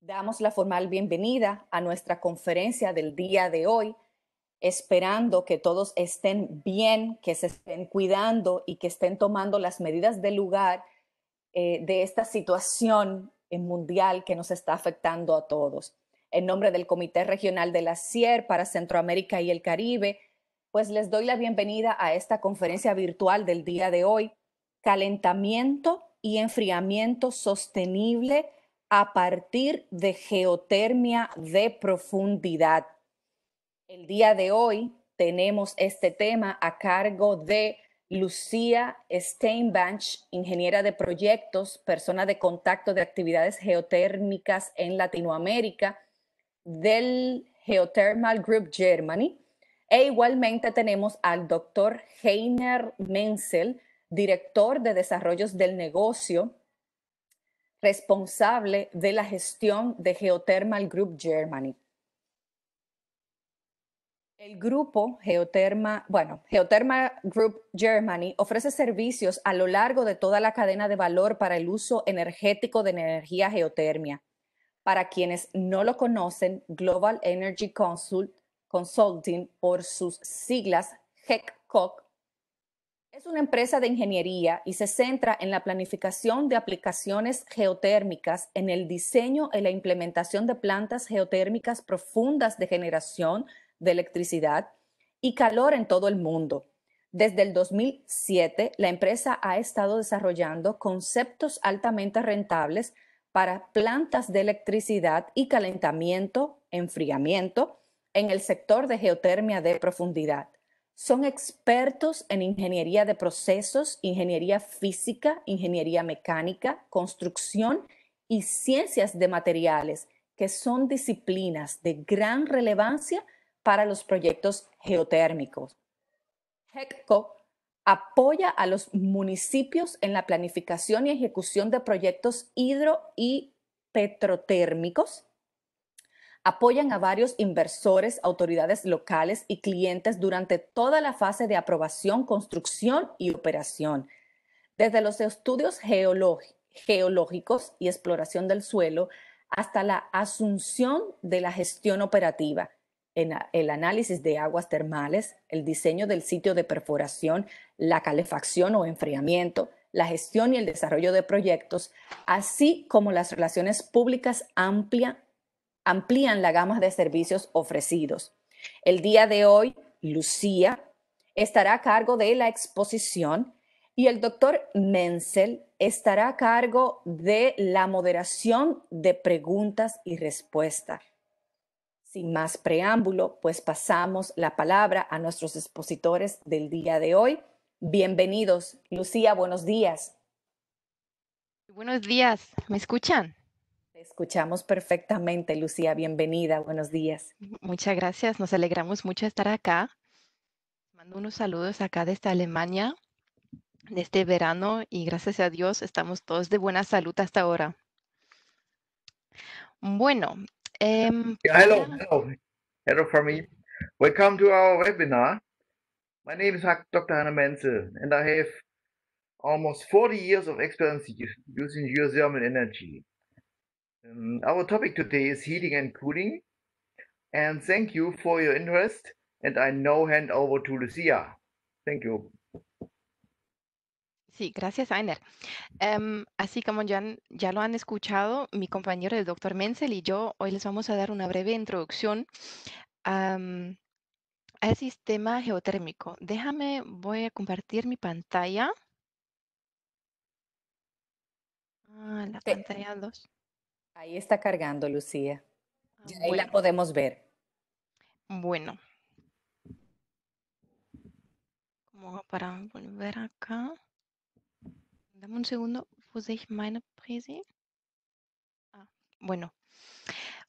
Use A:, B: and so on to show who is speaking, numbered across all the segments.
A: Damos la formal bienvenida a nuestra conferencia del día de hoy, esperando que todos estén bien, que se estén cuidando y que estén tomando las medidas de lugar eh, de esta situación mundial que nos está afectando a todos. En nombre del Comité Regional de la CIER para Centroamérica y el Caribe, pues les doy la bienvenida a esta conferencia virtual del día de hoy, Calentamiento y Enfriamiento Sostenible a partir de geotermia de profundidad. El día de hoy tenemos este tema a cargo de Lucía Steinbanch, ingeniera de proyectos, persona de contacto de actividades geotérmicas en Latinoamérica del Geothermal Group Germany. E igualmente tenemos al doctor Heiner Menzel, director de desarrollos del negocio responsable de la gestión de Geothermal Group Germany. El grupo Geotherma, bueno, Group Germany ofrece servicios a lo largo de toda la cadena de valor para el uso energético de energía geotermia. Para quienes no lo conocen, Global Energy Consult, Consulting, por sus siglas GECCOC, es una empresa de ingeniería y se centra en la planificación de aplicaciones geotérmicas, en el diseño y la implementación de plantas geotérmicas profundas de generación de electricidad y calor en todo el mundo. Desde el 2007, la empresa ha estado desarrollando conceptos altamente rentables para plantas de electricidad y calentamiento, enfriamiento, en el sector de geotermia de profundidad son expertos en ingeniería de procesos, ingeniería física, ingeniería mecánica, construcción y ciencias de materiales, que son disciplinas de gran relevancia para los proyectos geotérmicos. HECCO apoya a los municipios en la planificación y ejecución de proyectos hidro y petrotérmicos apoyan a varios inversores, autoridades locales y clientes durante toda la fase de aprobación, construcción y operación. Desde los estudios geológicos y exploración del suelo hasta la asunción de la gestión operativa, el análisis de aguas termales, el diseño del sitio de perforación, la calefacción o enfriamiento, la gestión y el desarrollo de proyectos, así como las relaciones públicas amplia, amplían la gama de servicios ofrecidos. El día de hoy, Lucía estará a cargo de la exposición y el doctor Menzel estará a cargo de la moderación de preguntas y respuestas. Sin más preámbulo, pues pasamos la palabra a nuestros expositores del día de hoy. Bienvenidos. Lucía, buenos días. Buenos días, ¿me escuchan? escuchamos perfectamente, Lucía. Bienvenida. Buenos días. Muchas gracias. Nos alegramos mucho de estar acá.
B: Mando unos saludos acá desde Alemania, de este verano, y gracias a Dios estamos todos de buena salud hasta ahora. Bueno. Em,
C: hello, hello. Hello from me.
A: Welcome to our webinar. My name is Dr. Hannah Menzel, and I have almost 40 years of experience using geothermal energy. Um, our topic today is heating and cooling. And thank you for your interest. And I now hand over to Lucia. Thank you.
B: Sí, gracias, Ainer. Em, así como ya, ya, lo han escuchado, mi compañero, el doctor Menzel y yo, hoy les vamos a dar una breve introducción al sistema geotérmico. Déjame, voy a compartir mi pantalla. Ah, la pantalla 2.
A: Ahí está cargando, Lucía. Ah, ahí la podemos ver. Bueno. Como para volver acá.
B: Dame un segundo. ¿Puse Ah, bueno.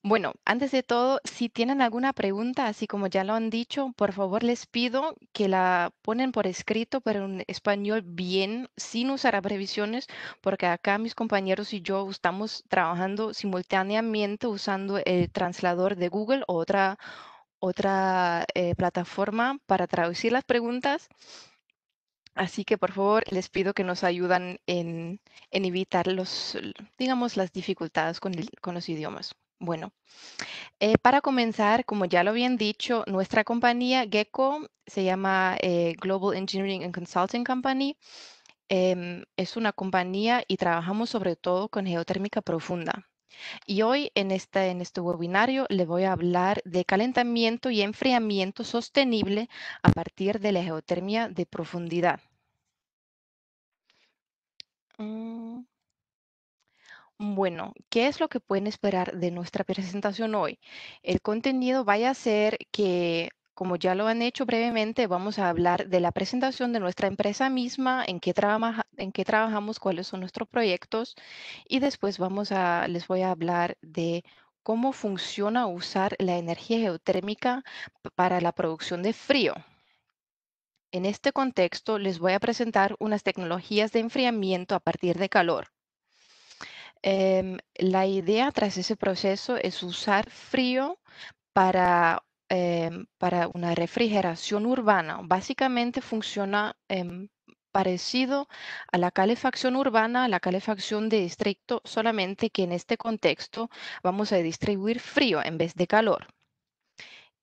B: Bueno, antes de todo, si tienen alguna pregunta, así como ya lo han dicho, por favor les pido que la ponen por escrito, pero en español bien, sin usar previsiones, porque acá mis compañeros y yo estamos trabajando simultáneamente usando el translador de Google o otra, otra eh, plataforma para traducir las preguntas. Así que por favor les pido que nos ayudan en, evitar los, digamos, las dificultades con los idiomas. Bueno, eh, para comenzar, como ya lo habían dicho, nuestra compañía Gecko se llama eh, Global Engineering and Consulting Company. Em, es una compañía y trabajamos sobre todo con geotérmica profunda. Y hoy en este, en webinario le voy a hablar de calentamiento y enfriamiento sostenible a partir de la geotermia de profundidad. Mm. Bueno, ¿qué es lo que pueden esperar de nuestra presentación hoy? El contenido va a ser que como ya lo han hecho brevemente, vamos a hablar de la presentación de nuestra empresa misma, en qué, en qué trabajamos, cuáles son nuestros proyectos y después vamos les voy a hablar de cómo funciona usar la energía geotérmica para la producción de frío. En este contexto, les voy a presentar unas tecnologías de enfriamiento a partir de calor. Em, la idea tras ese proceso es usar frío para, em, una refrigeración urbana. Básicamente funciona em, parecido a la calefacción urbana, a la calefacción de distrito, solamente que en este contexto vamos a distribuir frío en vez de calor.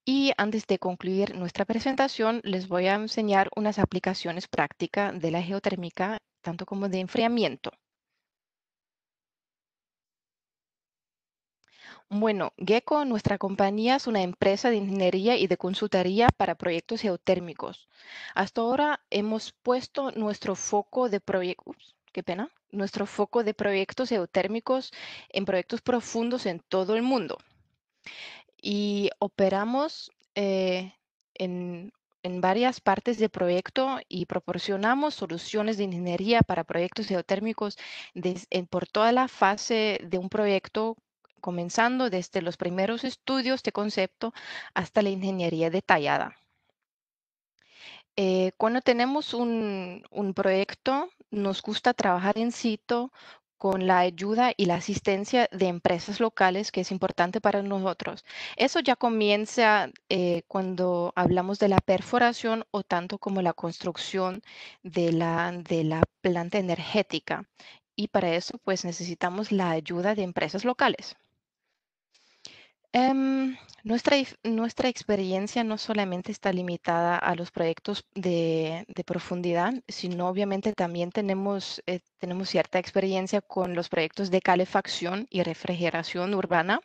B: Y antes de concluir nuestra presentación, les voy a enseñar unas aplicaciones prácticas de la geotérmica, tanto como de enfriamiento. Bueno, Gecko, nuestra compañía es una empresa de ingeniería y de consultoría para proyectos geotérmicos. Hasta ahora hemos puesto nuestro foco de proyectos, qué pena, nuestro foco de proyectos geotérmicos en proyectos profundos en todo el mundo. Y operamos eh, en, varias partes del proyecto y proporcionamos soluciones de ingeniería para proyectos geotérmicos por toda la fase de un proyecto comenzando desde los primeros estudios de concepto hasta la ingeniería detallada. Eh, cuando tenemos un, proyecto, nos gusta trabajar en sitio con la ayuda y la asistencia de empresas locales, que es importante para nosotros. Eso ya comienza eh, cuando hablamos de la perforación o tanto como la construcción de la, de la planta energética. Y para eso, pues necesitamos la ayuda de empresas locales. Em, nuestra, nuestra experiencia no solamente está limitada a los proyectos de, profundidad, sino obviamente también tenemos, eh, tenemos cierta experiencia con los proyectos de calefacción y refrigeración urbana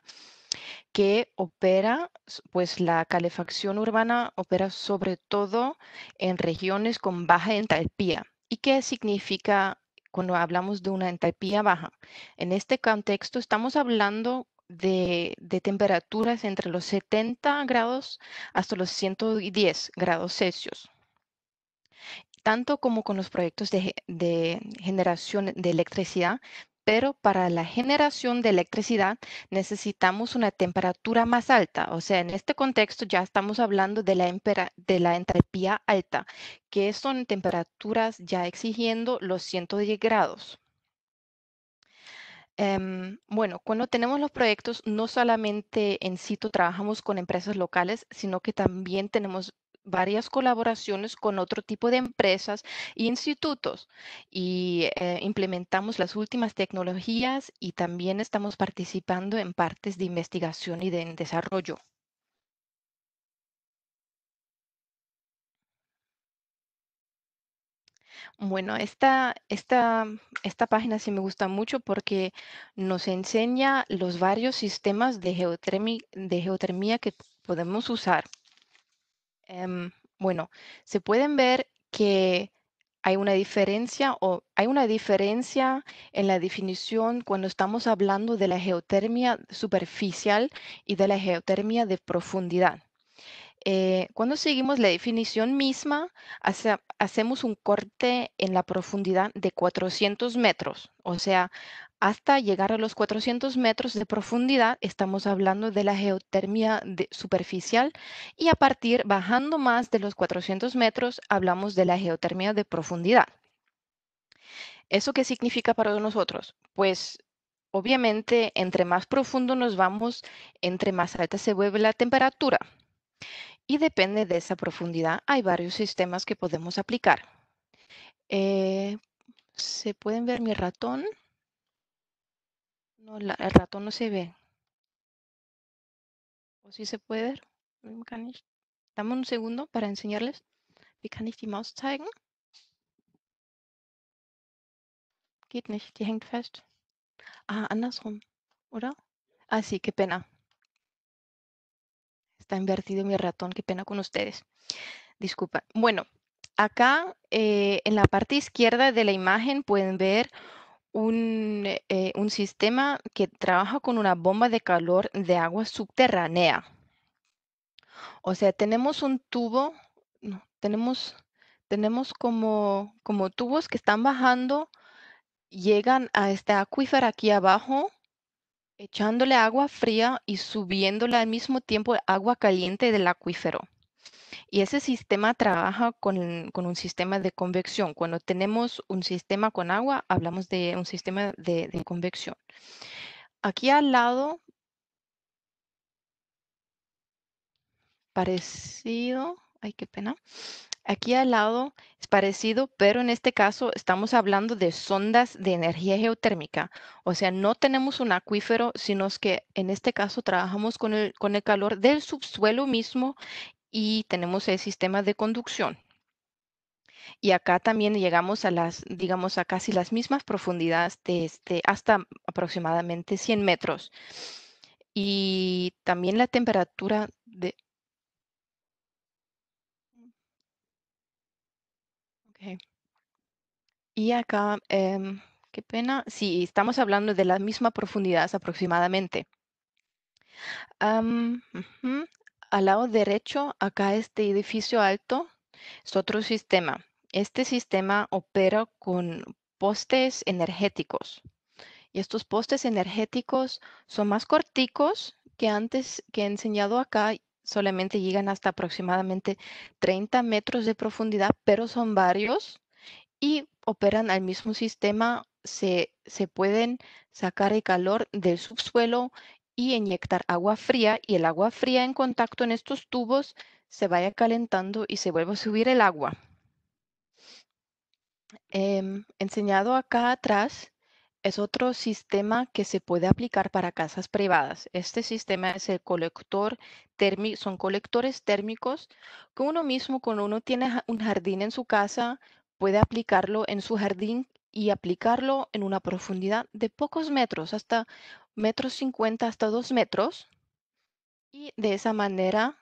B: que opera, pues la calefacción urbana opera sobre todo en regiones con baja entalpía. ¿Y qué significa cuando hablamos de una entalpía baja? En este contexto estamos hablando de, temperaturas entre los 70 grados hasta los 110 grados Celsius, tanto como con los proyectos de, generación de electricidad, pero para la generación de electricidad necesitamos una temperatura más alta. O sea, en este contexto ya estamos hablando de la, de la entalpía alta, que son temperaturas ya exigiendo los 110 grados. Em, bueno, cuando tenemos los proyectos, no solamente en sitio trabajamos con empresas locales, sino que también tenemos varias colaboraciones con otro tipo de empresas e institutos y eh, implementamos las últimas tecnologías y también estamos participando en partes de investigación y de desarrollo. Bueno, esta, página sí me gusta mucho porque nos enseña los varios sistemas de, geotermia, geotermía que podemos usar. Em, bueno, se pueden ver que hay una diferencia o hay una diferencia en la definición cuando estamos hablando de la geotermia superficial y de la geotermia de profundidad. Eh, cuando seguimos la definición misma, hacemos un corte en la profundidad de 400 metros, o sea, hasta llegar a los 400 metros de profundidad, estamos hablando de la geotermia superficial y a partir, bajando más de los 400 metros, hablamos de la geotermia de profundidad. ¿Eso qué significa para nosotros? Pues obviamente, entre más profundo nos vamos, entre más alta se vuelve la temperatura y depende de esa profundidad, hay varios sistemas que podemos aplicar. Eh, ¿Se pueden ver mi ratón? No, el ratón no se ve. ¿O sí se puede ver? Dame un segundo para enseñarles. Wie kann ich die Maus zeigen? Geht nicht, die hängt fest. Ah, andersrum, oder? Ah, sí, qué pena invertido mi ratón, qué pena con ustedes. Disculpa. Bueno, acá eh, en la parte izquierda de la imagen pueden ver eh, un, sistema que trabaja con una bomba de calor de agua subterránea. O sea, tenemos un tubo, tenemos, tenemos como, como tubos que están bajando, llegan a este acuífero aquí abajo, echándole agua fría y subiéndole al mismo tiempo agua caliente del acuífero. Y ese sistema trabaja con, un sistema de convección. Cuando tenemos un sistema con agua, hablamos de un sistema de, de convección. Aquí al lado, parecido, ay, qué pena. Aquí al lado es parecido, pero en este caso estamos hablando de sondas de energía geotérmica. O sea, no tenemos un acuífero, sino que en este caso trabajamos con el, con el calor del subsuelo mismo y tenemos el sistema de conducción. Y acá también llegamos a las, digamos, a casi las mismas profundidades de este, hasta aproximadamente 100 metros. Y también la temperatura de, Y acá, em, qué pena, sí, estamos hablando de la misma profundidad aproximadamente. Al lado derecho, acá este edificio alto es otro sistema. Este sistema opera con postes energéticos. Y estos postes energéticos son más corticos que antes que he enseñado acá solamente llegan hasta aproximadamente 30 metros de profundidad, pero son varios y operan al mismo sistema. Se, pueden sacar el calor del subsuelo y inyectar agua fría y el agua fría en contacto en estos tubos se vaya calentando y se vuelve a subir el agua. Em, enseñado acá atrás es otro sistema que se puede aplicar para casas privadas. Este sistema es el colector térmico, son colectores térmicos que uno mismo, cuando uno tiene un jardín en su casa, puede aplicarlo en su jardín y aplicarlo en una profundidad de pocos metros, hasta metros cincuenta, hasta 2 metros. Y de esa manera,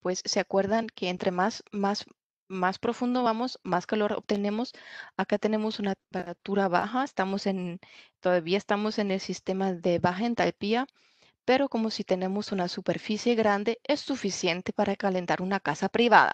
B: pues se acuerdan que entre más, más más profundo vamos, más calor obtenemos. Acá tenemos una temperatura baja, estamos en, todavía estamos en el sistema de baja entalpía, pero como si tenemos una superficie grande, es suficiente para calentar una casa privada.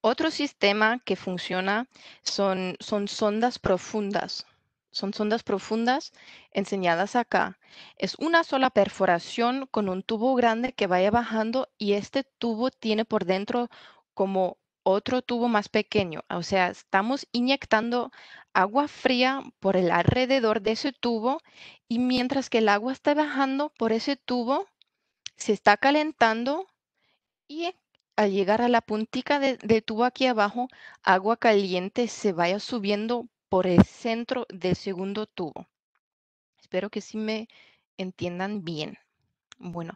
B: Otro sistema que funciona son, son sondas profundas son sondas profundas enseñadas acá. Es una sola perforación con un tubo grande que vaya bajando y este tubo tiene por dentro como otro tubo más pequeño. O sea, estamos inyectando agua fría por el alrededor de ese tubo y mientras que el agua está bajando por ese tubo, se está calentando y al llegar a la puntica del tubo aquí abajo, agua caliente se vaya subiendo por el centro del segundo tubo. Espero que sí me entiendan bien. Bueno,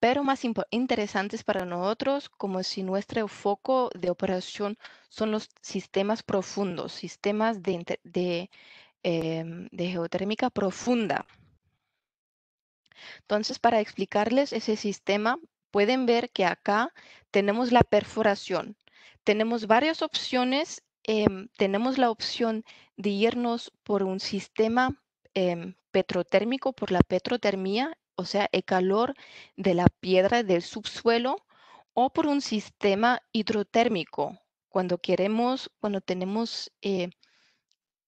B: pero más interesantes para nosotros, como si nuestro foco de operación son los sistemas profundos, sistemas de, de, em, de geotérmica profunda. Entonces, para explicarles ese sistema, pueden ver que acá tenemos la perforación. Tenemos varias opciones Em, tenemos la opción de irnos por un sistema petrotermico petrotérmico, por la petrotermía, o sea, el calor de la piedra del subsuelo, o por un sistema hidrotérmico, cuando queremos, cuando tenemos, eh,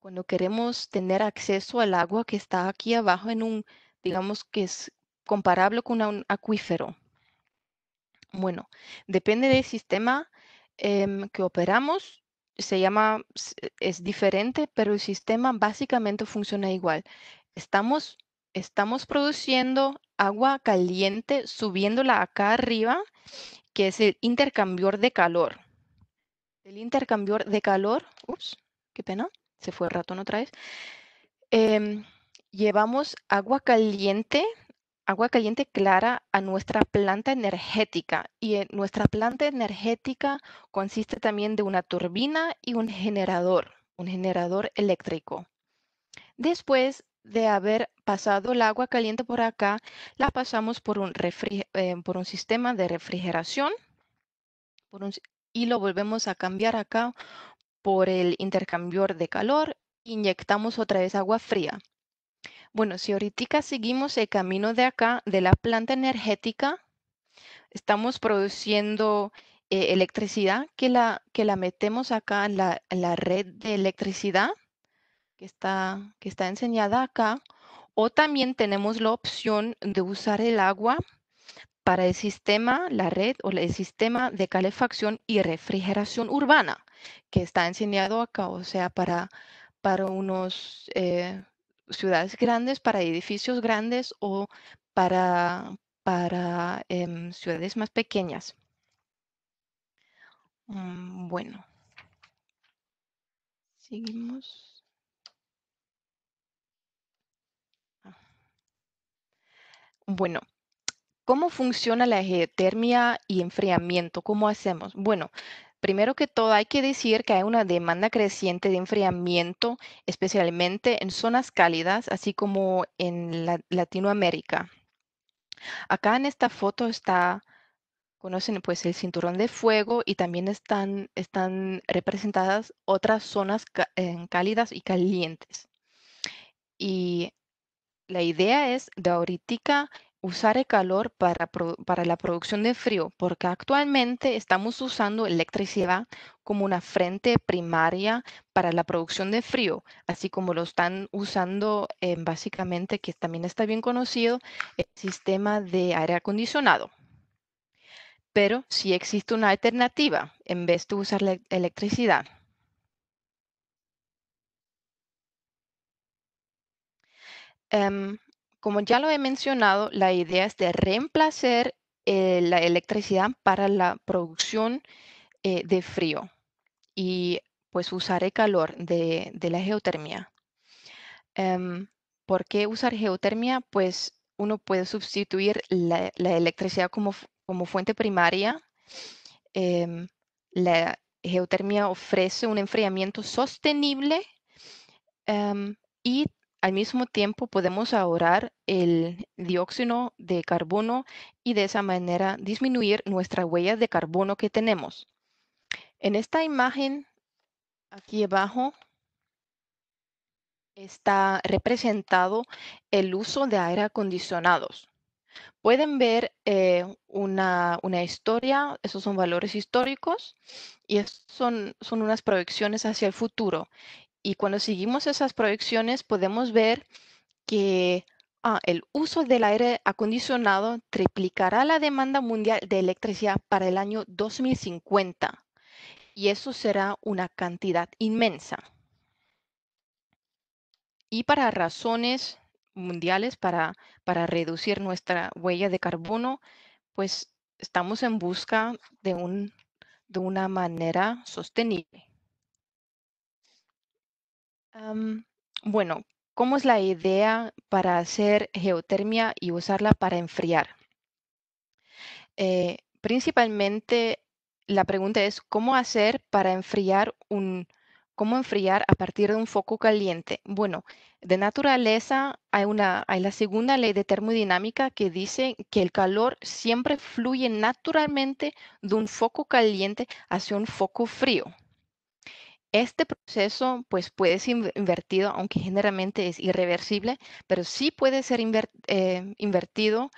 B: cuando queremos tener acceso al agua que está aquí abajo en un, digamos que es comparable con un acuífero. Bueno, depende del sistema em, que operamos, se llama, e, es diferente, pero el sistema básicamente funciona igual. Estamos, estamos produciendo agua caliente, subiéndola acá arriba, que es el intercambiador de calor. El intercambio de calor, ups, qué pena, se fue el ratón otra vez. Em, llevamos agua caliente agua caliente clara a nuestra planta energética. Y nuestra planta energética consiste también de una turbina y un generador, un generador eléctrico. Después de haber pasado el agua caliente por acá, la pasamos por un, eh, por un sistema de refrigeración y lo volvemos a cambiar acá por el intercambiador de calor. Inyectamos otra vez agua fría. Bueno, si ahorita seguimos el camino de acá, de la planta energética, estamos produciendo eh, electricidad que la, que la metemos acá en la, red de electricidad que está, que está enseñada acá. O también tenemos la opción de usar el agua para el sistema, la red o el sistema de calefacción y refrigeración urbana que está enseñado acá, o sea, para, para unos... Eh, ciudades grandes, para edificios grandes o para, para em, ciudades más pequeñas. Mm, bueno. Seguimos. Ah. Bueno, ¿cómo funciona la geotermia y enfriamiento? ¿Cómo hacemos? Bueno, Primero que todo, hay que decir que hay una demanda creciente de enfriamiento, especialmente en zonas cálidas, así como en Latinoamérica. Acá en esta foto está, conocen pues el cinturón de fuego y también están, están representadas otras zonas eh, cálidas y calientes. Y la idea es de ahorita usar el calor para, la producción de frío, porque actualmente estamos usando electricidad como una frente primaria para la producción de frío, así como lo están usando básicamente, que también está bien conocido, el sistema de aire acondicionado. Pero si existe una alternativa en vez de usar la e-, electricidad. Em, como ya lo he mencionado, la idea es de reemplazar eh, la electricidad para la producción eh, de frío y pues usar el calor de, la geotermia. Em, ¿Por qué usar geotermia? Pues uno puede sustituir la, electricidad como, como, fuente primaria. Em, la geotermia ofrece un enfriamiento sostenible em, y al mismo tiempo podemos ahorrar el dióxido de carbono y de esa manera disminuir nuestra huella de carbono que tenemos. En esta imagen, aquí abajo, está representado el uso de aire acondicionados. Pueden ver eh, una, historia, esos son valores históricos y son, son unas proyecciones hacia el futuro. Y cuando seguimos esas proyecciones podemos ver que ah, el uso del aire acondicionado triplicará la demanda mundial de electricidad para el año 2050. Y eso será una cantidad inmensa. Y para razones mundiales, para, para reducir nuestra huella de carbono, pues estamos en busca de, un, de una manera sostenible bueno, ¿cómo es la idea para hacer geotermia y usarla para enfriar? Eh, principalmente la pregunta es cómo hacer para enfriar un cómo enfriar a partir de un foco caliente. Bueno, de naturaleza hay hay la segunda ley de termodinámica que dice que el calor siempre fluye naturalmente de un foco caliente hacia un foco frío. Este proceso pues puede ser invertido, aunque generalmente es irreversible, pero sí puede ser eh, invertido,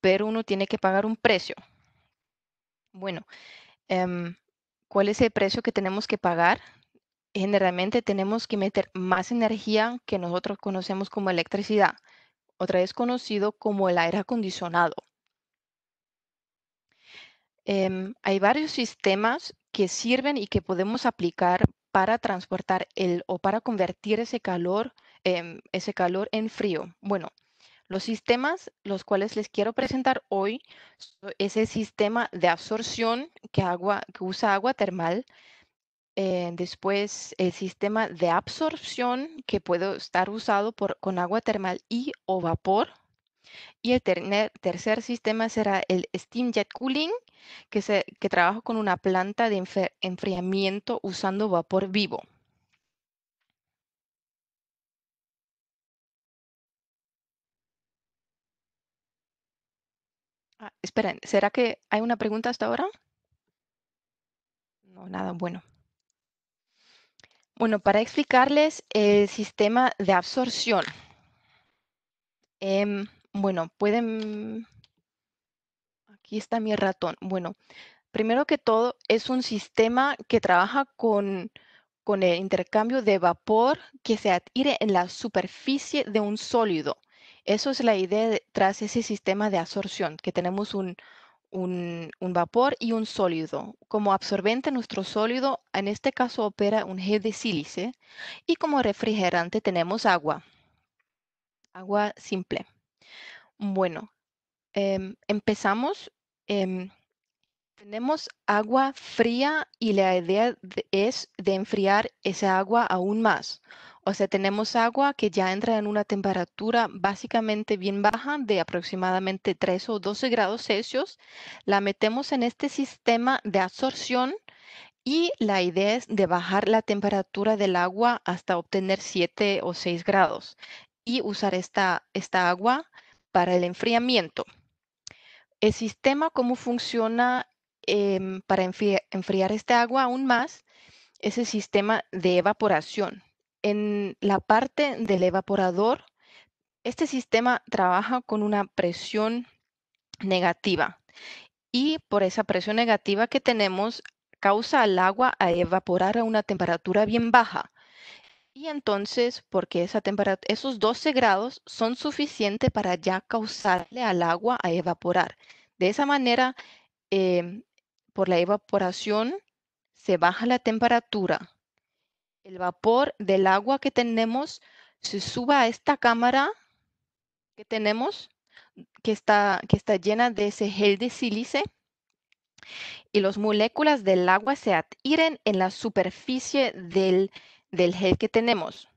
B: pero uno tiene que pagar un precio. Bueno, em, ¿cuál es el precio que tenemos que pagar? Generalmente tenemos que meter más energía que nosotros conocemos como electricidad, otra vez conocido como el aire acondicionado. Em, hay varios sistemas que sirven y que podemos aplicar para transportar el o para convertir ese calor, em, ese calor en frío. Bueno, los sistemas los cuales les quiero presentar hoy es el sistema de absorción que, agua, que usa agua termal, eh, después el sistema de absorción que puede estar usado por, con agua termal y o vapor, y el tercer sistema será el Steam Jet Cooling, que, se, trabaja con una planta de enfriamiento usando vapor vivo. Ah, esperen, ¿será que hay una pregunta hasta ahora? No, nada, bueno. Bueno, para explicarles el sistema de absorción. Em, bueno, pueden... Aquí está mi ratón. Bueno, primero que todo, es un sistema que trabaja con, el intercambio de vapor que se adhiere en la superficie de un sólido. Eso es la idea tras ese sistema de absorción, que tenemos un, un, vapor y un sólido. Como absorbente, nuestro sólido, en este caso, opera un gel de sílice. Y como refrigerante tenemos agua, agua simple. Bueno, em, empezamos. Em, tenemos agua fría y la idea es de enfriar esa agua aún más. O sea, tenemos agua que ya entra en una temperatura básicamente bien baja de aproximadamente 3 o 12 grados Celsius. La metemos en este sistema de absorción y la idea es de bajar la temperatura del agua hasta obtener 7 o 6 grados y usar esta, esta agua para el enfriamiento. El sistema, cómo funciona em, para enfriar, enfriar este agua aún más, es el sistema de evaporación. En la parte del evaporador, este sistema trabaja con una presión negativa y por esa presión negativa que tenemos causa al agua a evaporar a una temperatura bien baja y entonces, porque esa esos 12 grados son suficientes para ya causarle al agua a evaporar. De esa manera, em, por la evaporación, se baja la temperatura. El vapor del agua que tenemos se suba a esta cámara que tenemos, que está, que está llena de ese gel de sílice, y las moléculas del agua se adhieren en la superficie del del gel que tenemos,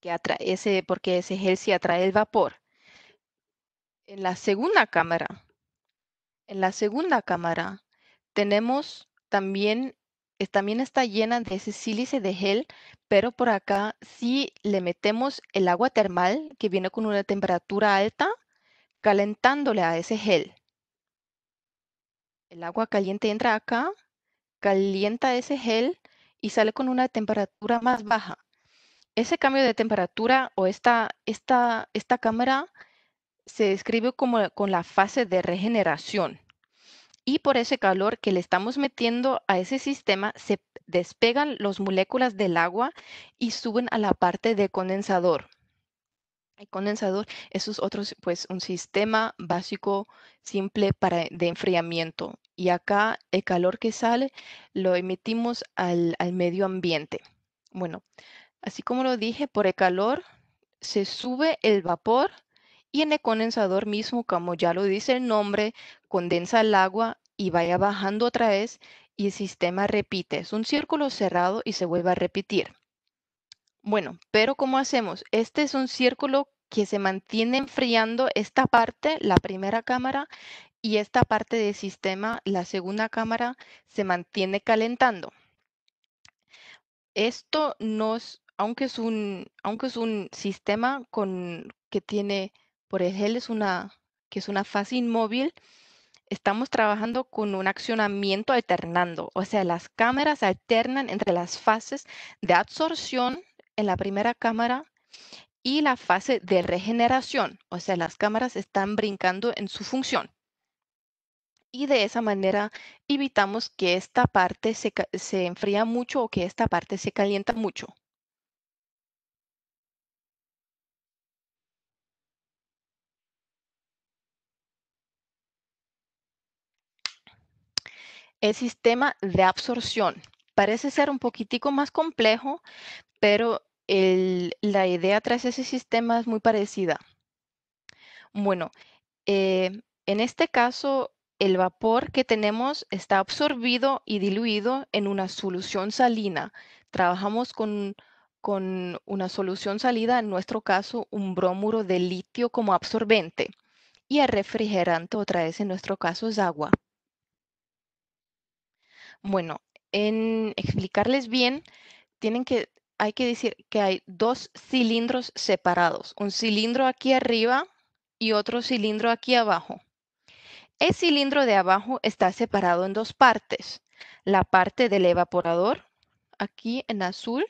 B: que atrae ese, porque ese gel sí atrae el vapor. En la segunda cámara, en la segunda cámara tenemos también, eh, también está llena de ese sílice de gel, pero por acá si le metemos el agua termal que viene con una temperatura alta, calentándole a ese gel. El agua caliente entra acá, calienta ese gel y sale con una temperatura más baja. Ese cambio de temperatura o esta, esta, esta cámara se describe como con la fase de regeneración. Y por ese calor que le estamos metiendo a ese sistema, se despegan las moléculas del agua y suben a la parte de condensador. El condensador es otro, pues, un sistema básico simple para, de enfriamiento y acá el calor que sale lo emitimos al, medio ambiente. Bueno, así como lo dije, por el calor se sube el vapor y en el condensador mismo, como ya lo dice el nombre, condensa el agua y vaya bajando otra vez y el sistema repite. Es un círculo cerrado y se vuelve a repetir. Bueno, pero ¿cómo hacemos? Este es un círculo que se mantiene enfriando esta parte, la primera cámara, y esta parte del sistema, la segunda cámara, se mantiene calentando. Esto nos, aunque es un, aunque es un sistema con, que tiene, por ejemplo, es una, que es una fase inmóvil, estamos trabajando con un accionamiento alternando, o sea, las cámaras alternan entre las fases de absorción en la primera cámara y la fase de regeneración, o sea, las cámaras están brincando en su función y de esa manera evitamos que esta parte se, se, enfría mucho o que esta parte se calienta mucho. El sistema de absorción. Parece ser un poquitico más complejo, pero la idea tras ese sistema es muy parecida. Bueno, eh, en este caso el vapor que tenemos está absorbido y diluido en una solución salina. Trabajamos con, una solución salida, en nuestro caso, un bromuro de litio como absorbente. Y el refrigerante, otra vez, en nuestro caso, es agua. Bueno, en explicarles bien, tienen que, hay que decir que hay dos cilindros separados. Un cilindro aquí arriba y otro cilindro aquí abajo. El cilindro de abajo está separado en dos partes. La parte del evaporador, aquí en azul,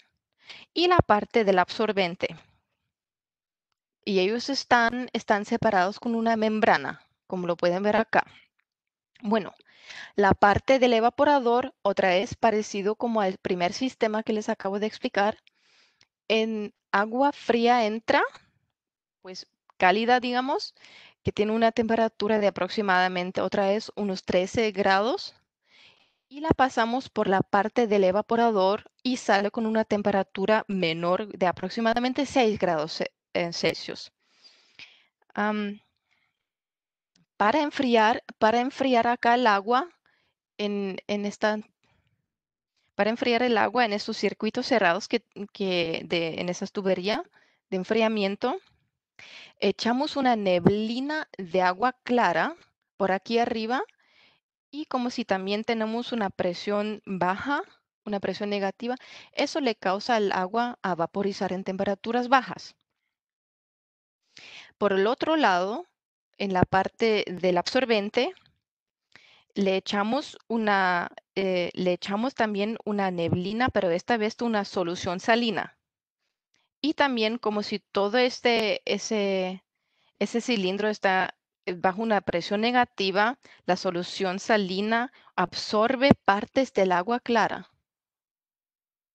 B: y la parte del absorbente. Y ellos están, están separados con una membrana, como lo pueden ver acá. Bueno, la parte del evaporador, otra vez parecido como al primer sistema que les acabo de explicar, en agua fría entra, pues cálida, digamos, que tiene una temperatura de aproximadamente otra vez unos 13 grados y la pasamos por la parte del evaporador y sale con una temperatura menor de aproximadamente 6 grados eh, Celsius. para, enfriar, para enfriar acá el agua en, en esta para enfriar el agua en estos circuitos cerrados que, de, en esas tuberías de enfriamiento echamos una neblina de agua clara por aquí arriba y como si también tenemos una presión baja, una presión negativa, eso le causa al agua a vaporizar en temperaturas bajas. Por el otro lado, en la parte del absorbente, le echamos, eh, le echamos también una neblina, pero esta vez una solución salina. Y también como si todo este, ese, ese cilindro está eh, bajo una presión negativa, la solución salina absorbe partes del agua clara.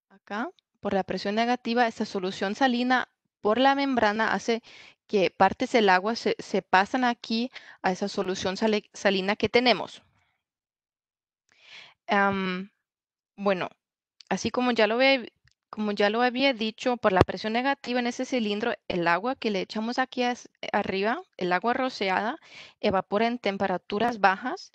B: Acá, por la presión negativa, esta solución salina por la membrana hace que partes del agua se, se pasan aquí a esa solución salina que tenemos. bueno, así como ya lo, ve, como ya lo había dicho, por la presión negativa en ese cilindro, el agua que le echamos aquí arriba, el agua rociada, evapora en temperaturas bajas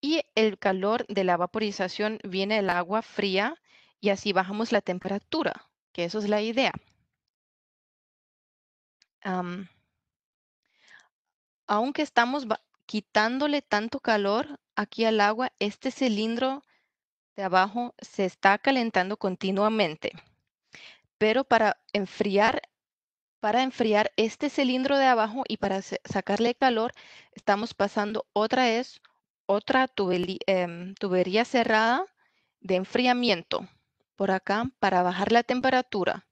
B: y el calor de la vaporización viene del agua fría y así bajamos la temperatura, que eso es la idea. aunque estamos quitándole tanto calor aquí al agua, este cilindro de abajo se está calentando continuamente. Pero para enfriar, para enfriar este cilindro de abajo y para sacarle calor, estamos pasando otra vez otra em, tubería, cerrada de enfriamiento por acá para bajar la temperatura.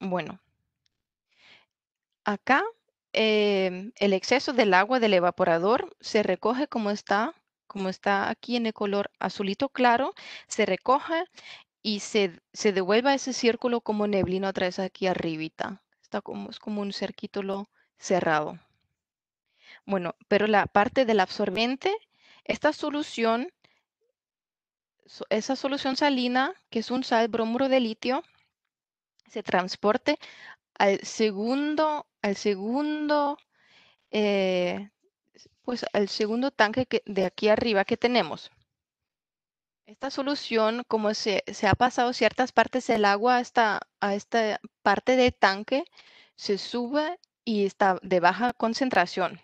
B: bueno, acá em, el exceso del agua del evaporador se recoge como está como está aquí en el color azulito claro, se recoja y se, se devuelva ese círculo como neblina otra vez aquí arribita. Está como, es como un cerquítulo cerrado. Bueno, pero la parte del absorbente, esta solución, esa solución salina, que es un sal bromuro de litio, se transporte al segundo, al segundo eh, pues al segundo tanque de aquí arriba que tenemos. Esta solución, como se, se, ha pasado ciertas partes del agua hasta a esta parte del tanque, se sube y está de baja concentración.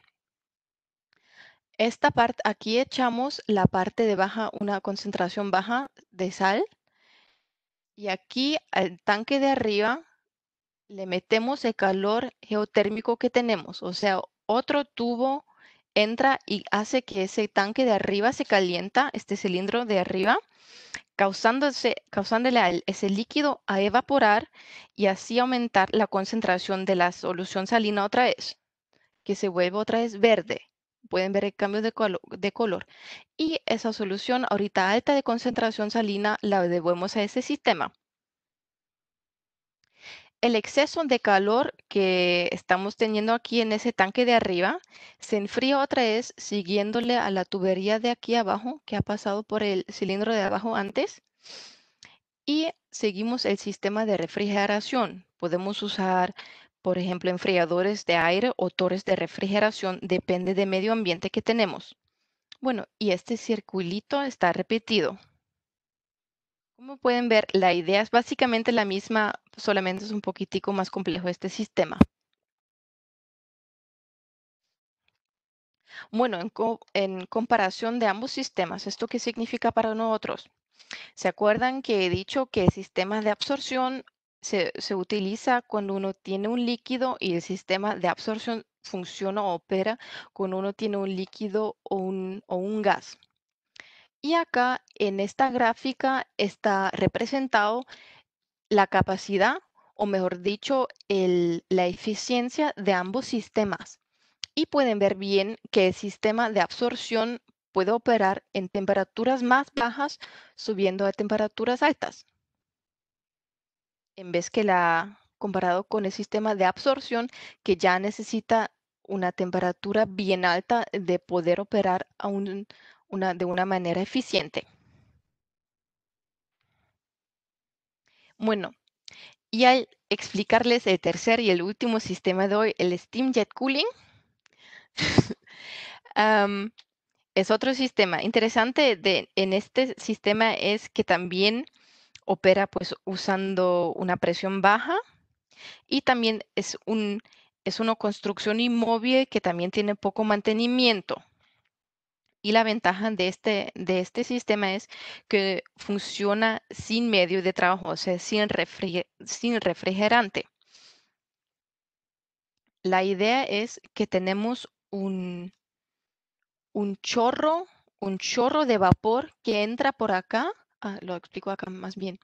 B: Esta parte, aquí echamos la parte de baja, una concentración baja de sal. Y aquí al tanque de arriba le metemos el calor geotérmico que tenemos, o sea, otro tubo entra y hace que ese tanque de arriba se calienta, este cilindro de arriba, causándose, causándole a ese líquido a evaporar y así aumentar la concentración de la solución salina otra vez, que se vuelve otra vez verde. Pueden ver el cambio de, de color. Y esa solución ahorita alta de concentración salina la devolvemos a ese sistema el exceso de calor que estamos teniendo aquí en ese tanque de arriba se enfría otra vez siguiéndole a la tubería de aquí abajo que ha pasado por el cilindro de abajo antes. Y seguimos el sistema de refrigeración. Podemos usar, por ejemplo, enfriadores de aire o torres de refrigeración, depende del medio ambiente que tenemos. Bueno, y este circulito está repetido. Como pueden ver, la idea es básicamente la misma, solamente es un poquitico más complejo este sistema. Bueno, en, comparación de ambos sistemas, ¿esto qué significa para nosotros? ¿Se acuerdan que he dicho que el sistema de absorción se, utiliza cuando uno tiene un líquido y el sistema de absorción funciona o opera cuando uno tiene un líquido o un gas? Y acá en esta gráfica está representado la capacidad, o mejor dicho, la eficiencia de ambos sistemas. Y pueden ver bien que el sistema de absorción puede operar en temperaturas más bajas, subiendo a temperaturas altas. En vez que la comparado con el sistema de absorción, que ya necesita una temperatura bien alta de poder operar a, un, una, de una manera eficiente. Bueno, y al explicarles el tercer y el último sistema de hoy, el Steam Jet Cooling, es otro sistema. Interesante de, en este sistema es que también opera pues usando una presión baja y también es, un, es una construcción inmóvil que también tiene poco mantenimiento. Y la ventaja de este, de este sistema es que funciona sin medio de trabajo, o sea, sin, sin refrigerante. La idea es que tenemos un, un chorro, un chorro de vapor que entra por acá. Ah, lo explico acá más bien.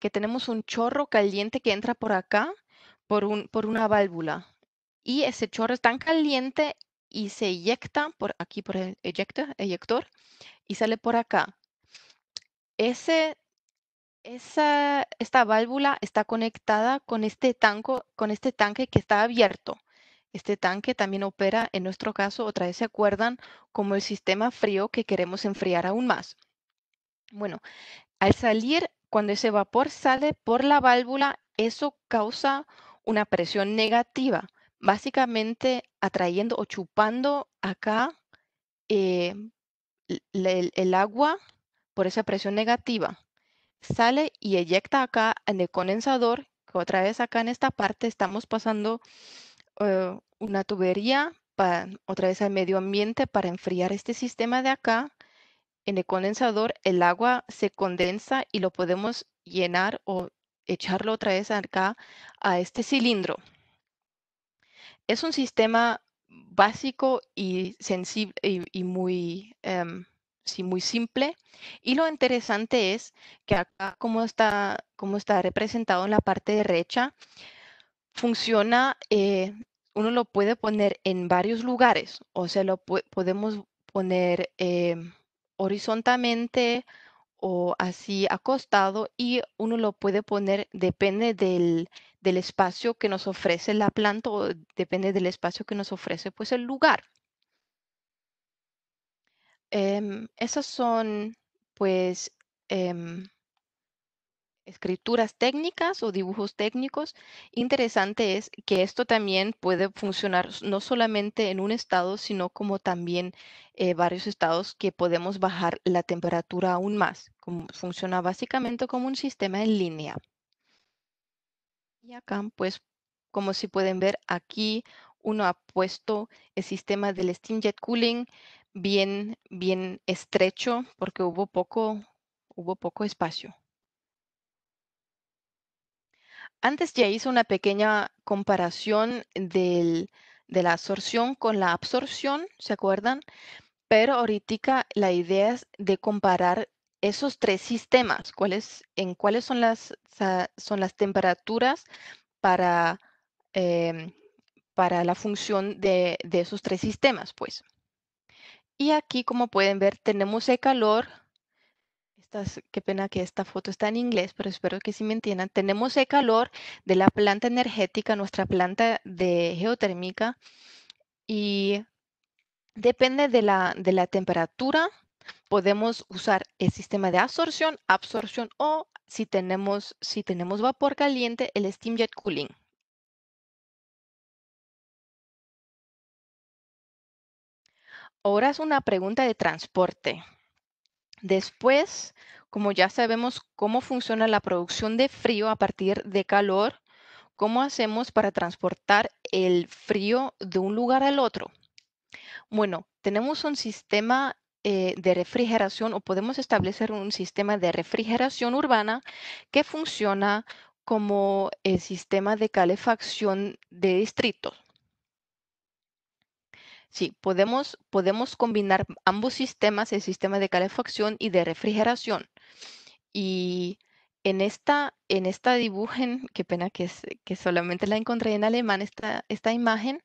B: Que tenemos un chorro caliente que entra por acá por, un, por una válvula. Y ese chorro es tan caliente y se eyecta por aquí, por el eyector, y sale por acá. Ese, esa, esta válvula está conectada con este, tanco, con este tanque que está abierto. Este tanque también opera, en nuestro caso, otra vez se acuerdan, como el sistema frío que queremos enfriar aún más. Bueno, al salir, cuando ese vapor sale por la válvula, eso causa una presión negativa. Básicamente atrayendo o chupando acá eh, el, agua por esa presión negativa. Sale y eyecta acá en el condensador, que otra vez acá en esta parte estamos pasando eh, una tubería para, otra vez al medio ambiente para enfriar este sistema de acá. En el condensador el agua se condensa y lo podemos llenar o echarlo otra vez acá a este cilindro es un sistema básico y sensible y, muy, em, muy simple. Y lo interesante es que acá, como está, como está representado en la parte derecha, funciona, eh, uno lo puede poner en varios lugares, o sea, lo podemos poner em, horizontalmente o así acostado y uno lo puede poner, depende del del espacio que nos ofrece la planta o depende del espacio que nos ofrece pues el lugar. Em, esas son pues em, escrituras técnicas o dibujos técnicos. Interesante es que esto también puede funcionar no solamente en un estado, sino como también eh, varios estados que podemos bajar la temperatura aún más. Como, funciona básicamente como un sistema en línea. Y acá, pues, como si pueden ver, aquí uno ha puesto el sistema del Steam Jet Cooling bien, bien estrecho porque hubo poco, hubo poco espacio. Antes ya hice una pequeña comparación de la absorción con la absorción, ¿se acuerdan? Pero ahorita la idea es de comparar esos tres sistemas, cuáles, en cuáles son las, temperaturas em, para, la función de, esos tres sistemas, pues. Y aquí, como pueden ver, tenemos el calor. qué pena que esta foto está en inglés, pero espero que sí me entiendan. Tenemos el calor de la planta energética, nuestra planta de geotérmica, y depende de la temperatura Podemos usar el sistema de absorción, absorción o si tenemos, si tenemos vapor caliente, el steam jet cooling. Ahora es una pregunta de transporte. Después, como ya sabemos cómo funciona la producción de frío a partir de calor, ¿cómo hacemos para transportar el frío de un lugar al otro? Bueno, tenemos un sistema eh, de refrigeración o podemos establecer un sistema de refrigeración urbana que funciona como el sistema de calefacción de distritos. Sí, podemos, podemos combinar ambos sistemas, el sistema de calefacción y de refrigeración. Y en esta, en esta dibujen, qué pena que, solamente la encontré en alemán, esta, esta imagen,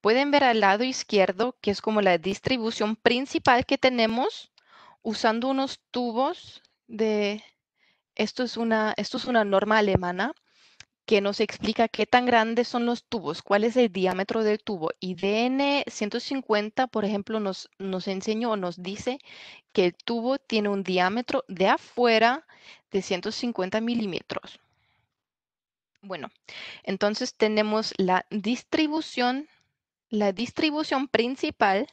B: pueden ver al lado izquierdo, que es como la distribución principal que tenemos, usando unos tubos de, esto es una, esto es una norma alemana, que nos explica qué tan grandes son los tubos, cuál es el diámetro del tubo. Y DN150, por ejemplo, nos, enseñó nos dice que el tubo tiene un diámetro de afuera de 150 milímetros. Bueno, entonces tenemos la distribución, la distribución principal,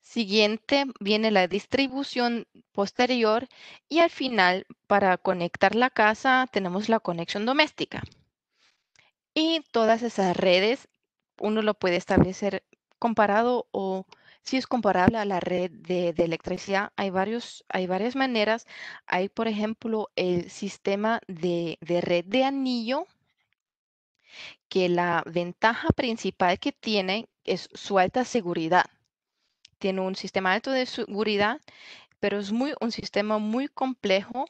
B: siguiente viene la distribución posterior y al final para conectar la casa tenemos la conexión doméstica. Y todas esas redes, uno lo puede establecer comparado o si es comparable a la red de, electricidad. Hay, varios, hay varias maneras. Hay, por ejemplo, el sistema de, red de anillo, que la ventaja principal que tiene es su alta seguridad. Tiene un sistema alto de seguridad, pero es muy, un sistema muy complejo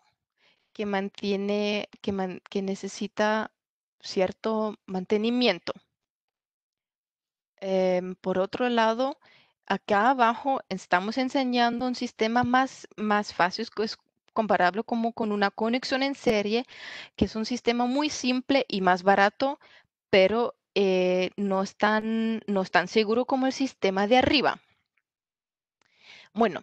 B: que mantiene, que, que necesita cierto mantenimiento. Em, por otro lado, acá abajo estamos enseñando un sistema más, más fácil, es comparable como con una conexión en serie, que es un sistema muy simple y más barato, pero eh, no, es tan, no es tan seguro como el sistema de arriba. Bueno,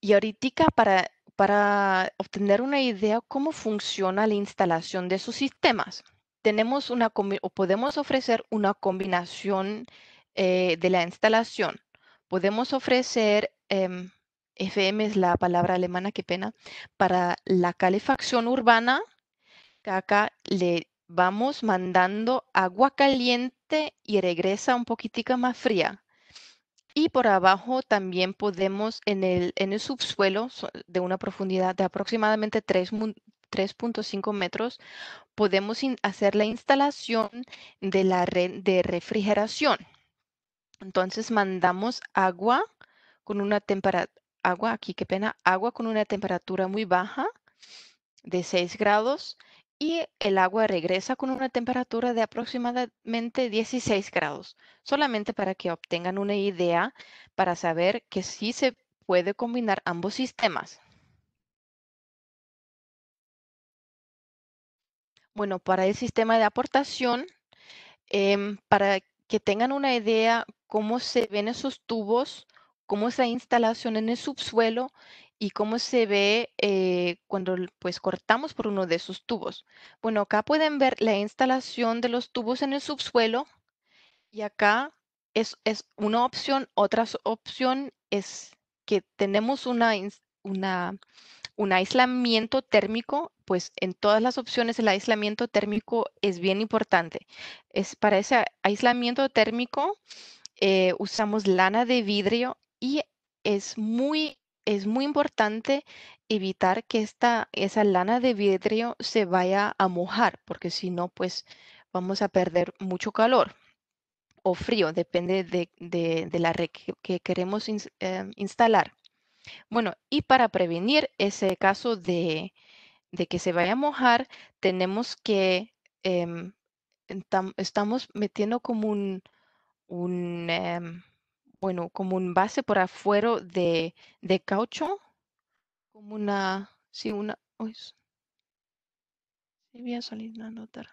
B: y ahorita para, para obtener una idea cómo funciona la instalación de esos sistemas tenemos una o podemos ofrecer una combinación eh, de la instalación. Podemos ofrecer, FM em, es la palabra alemana, qué pena, para la calefacción urbana, acá le vamos mandando agua caliente y regresa un poquitica más fría. Y por abajo también podemos en el, en el subsuelo de una profundidad de aproximadamente 3, 3.5 metros, podemos hacer la instalación de la red de refrigeración. Entonces mandamos agua con una temperatura, agua, aquí qué pena, agua con una temperatura muy baja de 6 grados y el agua regresa con una temperatura de aproximadamente 16 grados, solamente para que obtengan una idea para saber que sí se puede combinar ambos sistemas. Bueno, para el sistema de aportación, em, para que tengan una idea cómo se ven esos tubos, cómo es la instalación en el subsuelo y cómo se ve eh, cuando pues cortamos por uno de esos tubos. Bueno, acá pueden ver la instalación de los tubos en el subsuelo y acá es, una opción, otra opción es que tenemos una, una un aislamiento térmico, pues en todas las opciones el aislamiento térmico es bien importante. Es para ese aislamiento térmico eh, usamos lana de vidrio y es muy, es muy importante evitar que esta, esa lana de vidrio se vaya a mojar, porque si no, pues vamos a perder mucho calor o frío, depende de, la red que, queremos eh, instalar. Bueno, y para prevenir ese caso de, que se vaya a mojar, tenemos que, em, estamos metiendo como un, em, bueno, como un base por afuera de, caucho, como una, sí, una, uy, me sí, voy a salir una nota,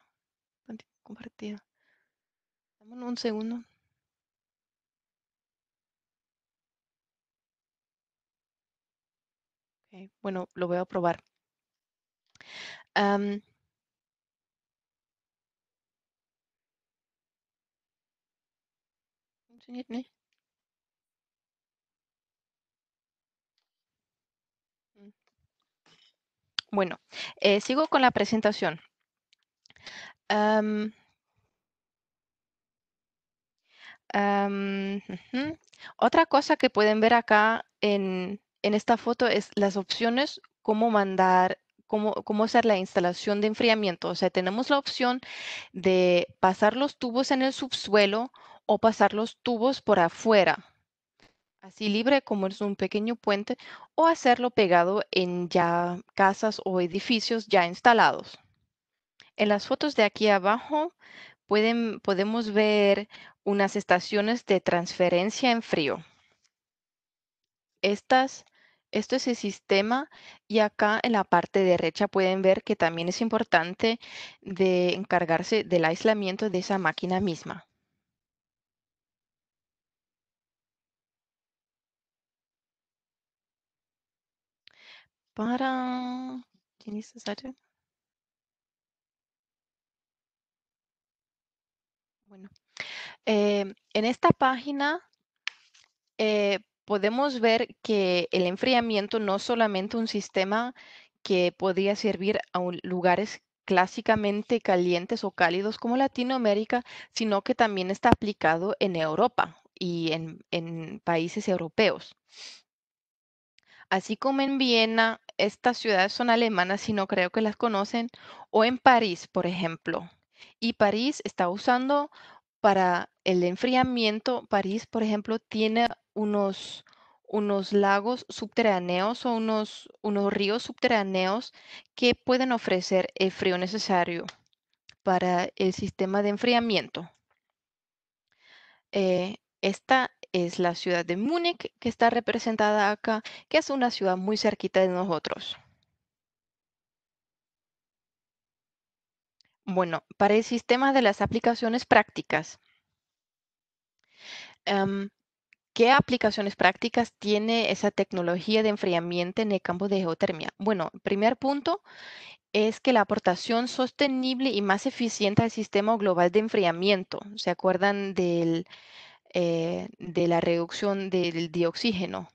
B: compartida. un segundo. Eh, bueno, lo voy a probar. Mm. Bueno, eh, sigo con la presentación. Otra cosa que pueden ver acá en, en esta foto es las opciones, cómo mandar, cómo, cómo hacer la instalación de enfriamiento. O sea, tenemos la opción de pasar los tubos en el subsuelo o pasar los tubos por afuera, así libre como es un pequeño puente, o hacerlo pegado en ya casas o edificios ya instalados. En las fotos de aquí abajo pueden, podemos ver unas estaciones de transferencia en frío. Estas esto es el sistema y acá en la parte derecha pueden ver que también es importante de encargarse del aislamiento de esa máquina misma. Para... Bueno, em, en esta página eh, podemos ver que el enfriamiento no es solamente un sistema que podría servir a lugares clásicamente calientes o cálidos como Latinoamérica, sino que también está aplicado en Europa y en, en países europeos. Así como en Viena, estas ciudades son alemanas si no creo que las conocen, o en París, por ejemplo. Y París está usando para el enfriamiento, París, por ejemplo, tiene unos, lagos subterráneos o unos, ríos subterráneos que pueden ofrecer el frío necesario para el sistema de enfriamiento. Eh, esta es la ciudad de Múnich, que está representada acá, que es una ciudad muy cerquita de nosotros. Bueno, para el sistema de las aplicaciones prácticas, Em, ¿qué aplicaciones prácticas tiene esa tecnología de enfriamiento en el campo de geotermia? Bueno, primer punto es que la aportación sostenible y más eficiente al sistema global de enfriamiento. ¿Se acuerdan eh, de la reducción del dioxígeno?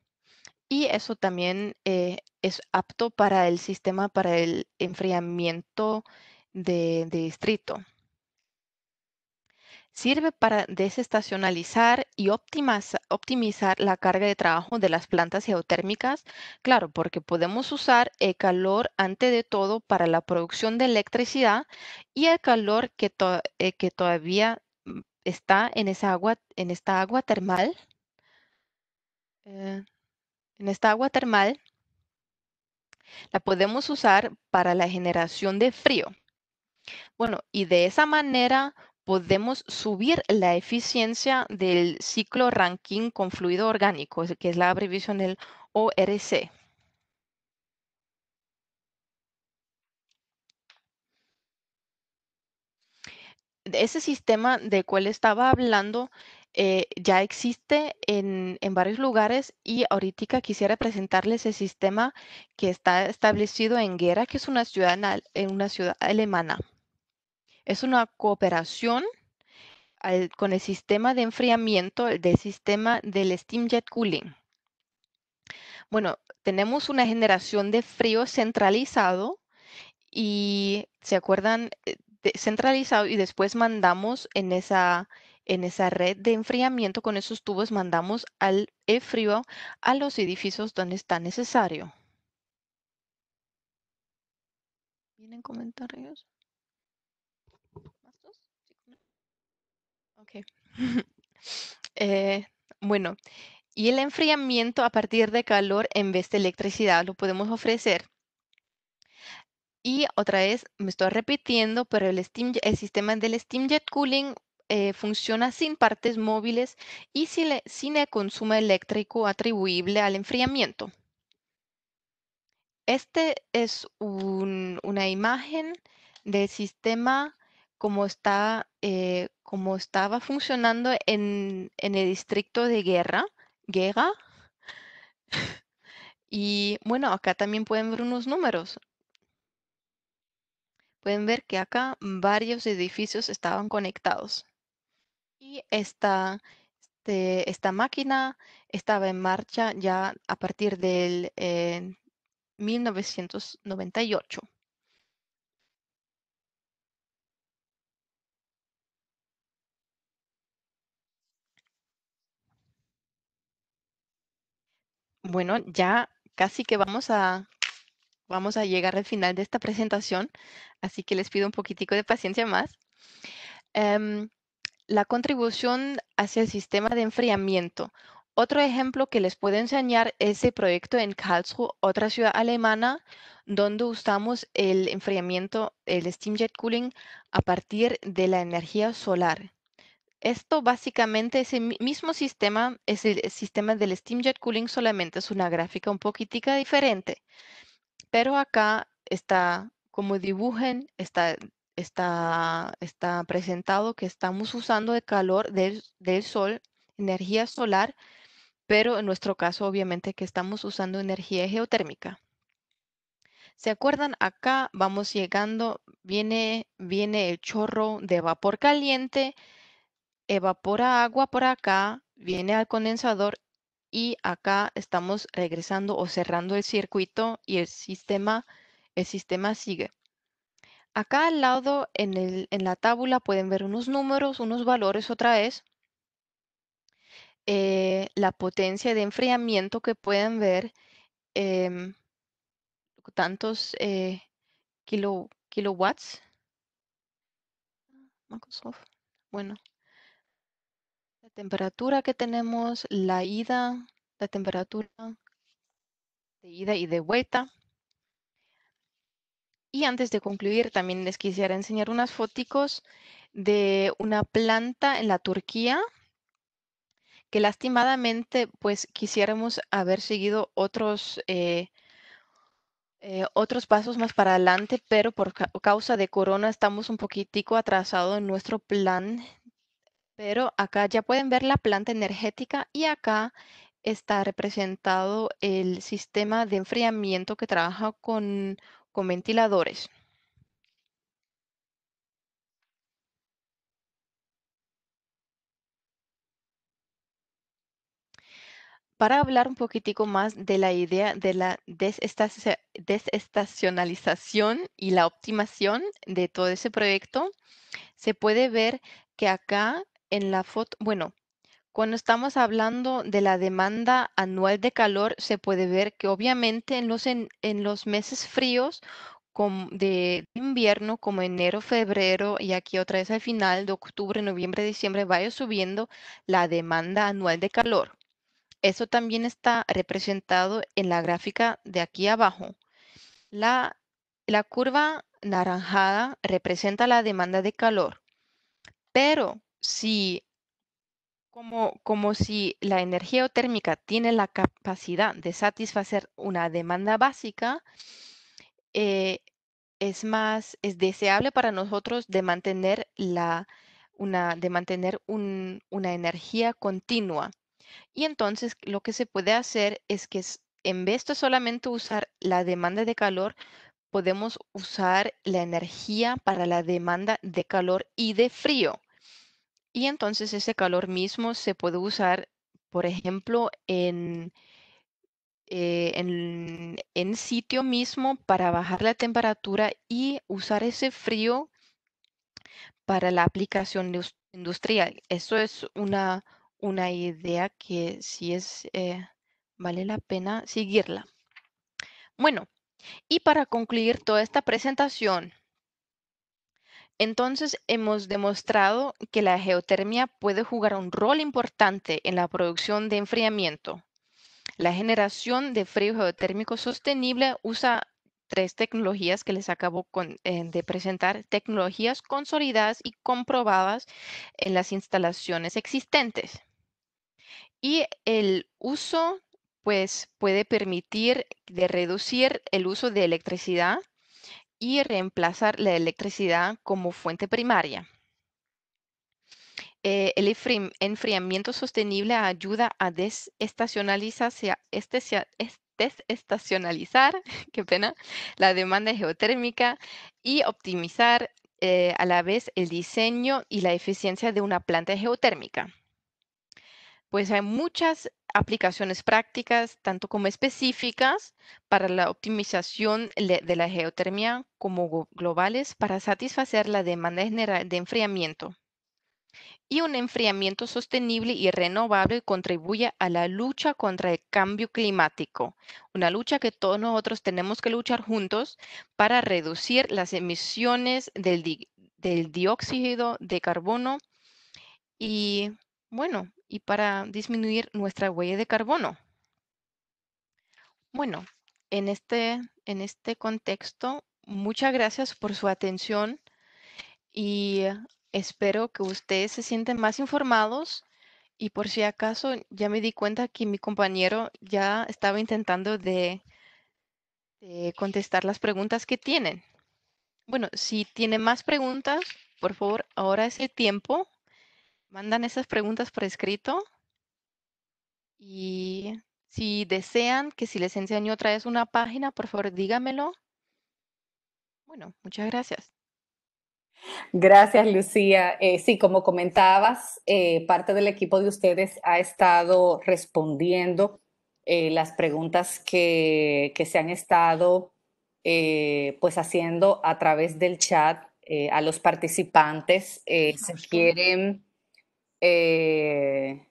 B: Y eso también eh, es apto para el sistema, para el enfriamiento de distrito. Sirve para desestacionalizar y optimizar la carga de trabajo de las plantas geotérmicas, claro, porque podemos usar el calor antes de todo para la producción de electricidad y el calor que, eh, todavía mm, está en, esa agua, en esta agua termal, eh, en esta agua termal, la podemos usar para la generación de frío. Bueno, y de esa manera podemos subir la eficiencia del ciclo ranking con fluido orgánico, que es la abreviación del ORC. Ese sistema del cual estaba hablando eh, ya existe en, varios lugares y ahorita quisiera presentarles el sistema que está establecido en Gera, que es una ciudad, eh, una ciudad alemana. Es una cooperación con el sistema de enfriamiento del sistema del Steamjet Cooling. Bueno, tenemos una generación de frío centralizado y, ¿se acuerdan? Eh, centralizado y después mandamos en esa, en esa red de enfriamiento con esos tubos mandamos al, el eh, frío a los edificios donde está necesario. ¿Vienen comentarios? Eh, bueno, y el enfriamiento a partir de calor en vez de electricidad lo podemos ofrecer. Y otra vez, me estoy repitiendo, pero el, sistema del Steam Jet Cooling eh, funciona sin partes móviles y sin, el consumo eléctrico atribuible al enfriamiento. Este es una imagen del sistema cómo está, eh, como estaba funcionando en, el distrito de guerra, guerra. Y bueno, acá también pueden ver unos números. Pueden ver que acá varios edificios estaban conectados. Y esta, este, esta máquina estaba en marcha ya a partir del 1998. Eh, Bueno, ya casi que vamos a, vamos a llegar al final de esta presentación, así que les pido un poquitico de paciencia más. Em, la contribución hacia el sistema de enfriamiento. Otro ejemplo que les puedo enseñar es el proyecto en Karlsruhe, otra ciudad alemana, donde usamos el enfriamiento, el steam jet cooling, a partir de la energía solar. Esto básicamente es el mismo sistema, es el sistema del Jet Cooling, solamente es una gráfica un poquitica diferente. Pero acá está, como dibujen, está, está, está presentado que estamos usando el calor del, del sol, energía solar, pero en nuestro caso obviamente que estamos usando energía geotérmica. ¿Se acuerdan? Acá vamos llegando, viene, viene el chorro de vapor caliente, evapora agua por acá, viene al condensador y acá estamos regresando o cerrando el circuito y el sistema, el sistema sigue. Acá al lado en, el, en la tabla pueden ver unos números, unos valores otra vez. Eh, la potencia de enfriamiento que pueden ver, em, tantos eh, kilowatts. Microsoft, bueno, temperatura que tenemos, la ida, la temperatura de ida y de vuelta. Y antes de concluir, también les quisiera enseñar unas fóticos de una planta en la Turquía que lastimadamente pues quisiéramos haber seguido otros, eh, eh, otros pasos más para adelante, pero por causa de corona estamos un poquitico atrasados en nuestro plan pero acá ya pueden ver la planta energética y acá está representado el sistema de enfriamiento que trabaja con, ventiladores. Para hablar un poquitico más de la idea de la desestacionalización y la optimización de todo ese proyecto, se puede ver que acá en la foto, bueno, cuando estamos hablando de la demanda anual de calor, se puede ver que obviamente en los, en, los meses fríos de invierno como enero, febrero y aquí otra vez al final de octubre, noviembre, diciembre, vaya subiendo la demanda anual de calor. Eso también está representado en la gráfica de aquí abajo. La, la curva naranjada representa la demanda de calor, pero si como, si la energía térmica tiene la capacidad de satisfacer una demanda básica, eh, es más, es deseable para nosotros de mantener, de mantener una energía continua. Y entonces lo que se puede hacer es que en vez de solamente usar la demanda de calor, podemos usar la energía para la demanda de calor y de frío. Y entonces ese calor mismo se puede usar, por ejemplo, eh, en, en, sitio mismo para bajar la temperatura y usar ese frío para la aplicación industrial. Eso es una, idea que sí es, eh, vale la pena seguirla. Bueno, y para concluir toda esta presentación, entonces, hemos demostrado que la geotermia puede jugar un rol importante en la producción de enfriamiento. La generación de frío geotérmico sostenible usa tres tecnologías que les acabo eh, de presentar, tecnologías consolidadas y comprobadas en las instalaciones existentes. Y el uso, pues, puede permitir de reducir el uso de electricidad y reemplazar la electricidad como fuente primaria. Eh, el enfriamiento sostenible ayuda a desestacionalizar, qué pena, la demanda geotérmica y optimizar eh, a la vez el diseño y la eficiencia de una planta geotérmica pues hay muchas aplicaciones prácticas, tanto como específicas, para la optimización de la geotermia como globales para satisfacer la demanda general de enfriamiento. Y un enfriamiento sostenible y renovable contribuye a la lucha contra el cambio climático, una lucha que todos nosotros tenemos que luchar juntos para reducir las emisiones del, del dióxido de carbono y bueno, y para disminuir nuestra huella de carbono. Bueno, en este, en este contexto, muchas gracias por su atención y espero que ustedes se sienten más informados y por si acaso ya me di cuenta que mi compañero ya estaba intentando de, contestar las preguntas que tienen. Bueno, si tiene más preguntas, por favor, ahora es el tiempo mandan esas preguntas por escrito y si desean que si les enseño otra vez una página, por favor
A: dígamelo. Bueno, muchas gracias. Gracias, Lucía. Eh, sí, como comentabas, eh, parte del equipo de ustedes ha estado respondiendo eh, las preguntas que, se han estado pues haciendo a través del chat a los participantes. se quieren eh,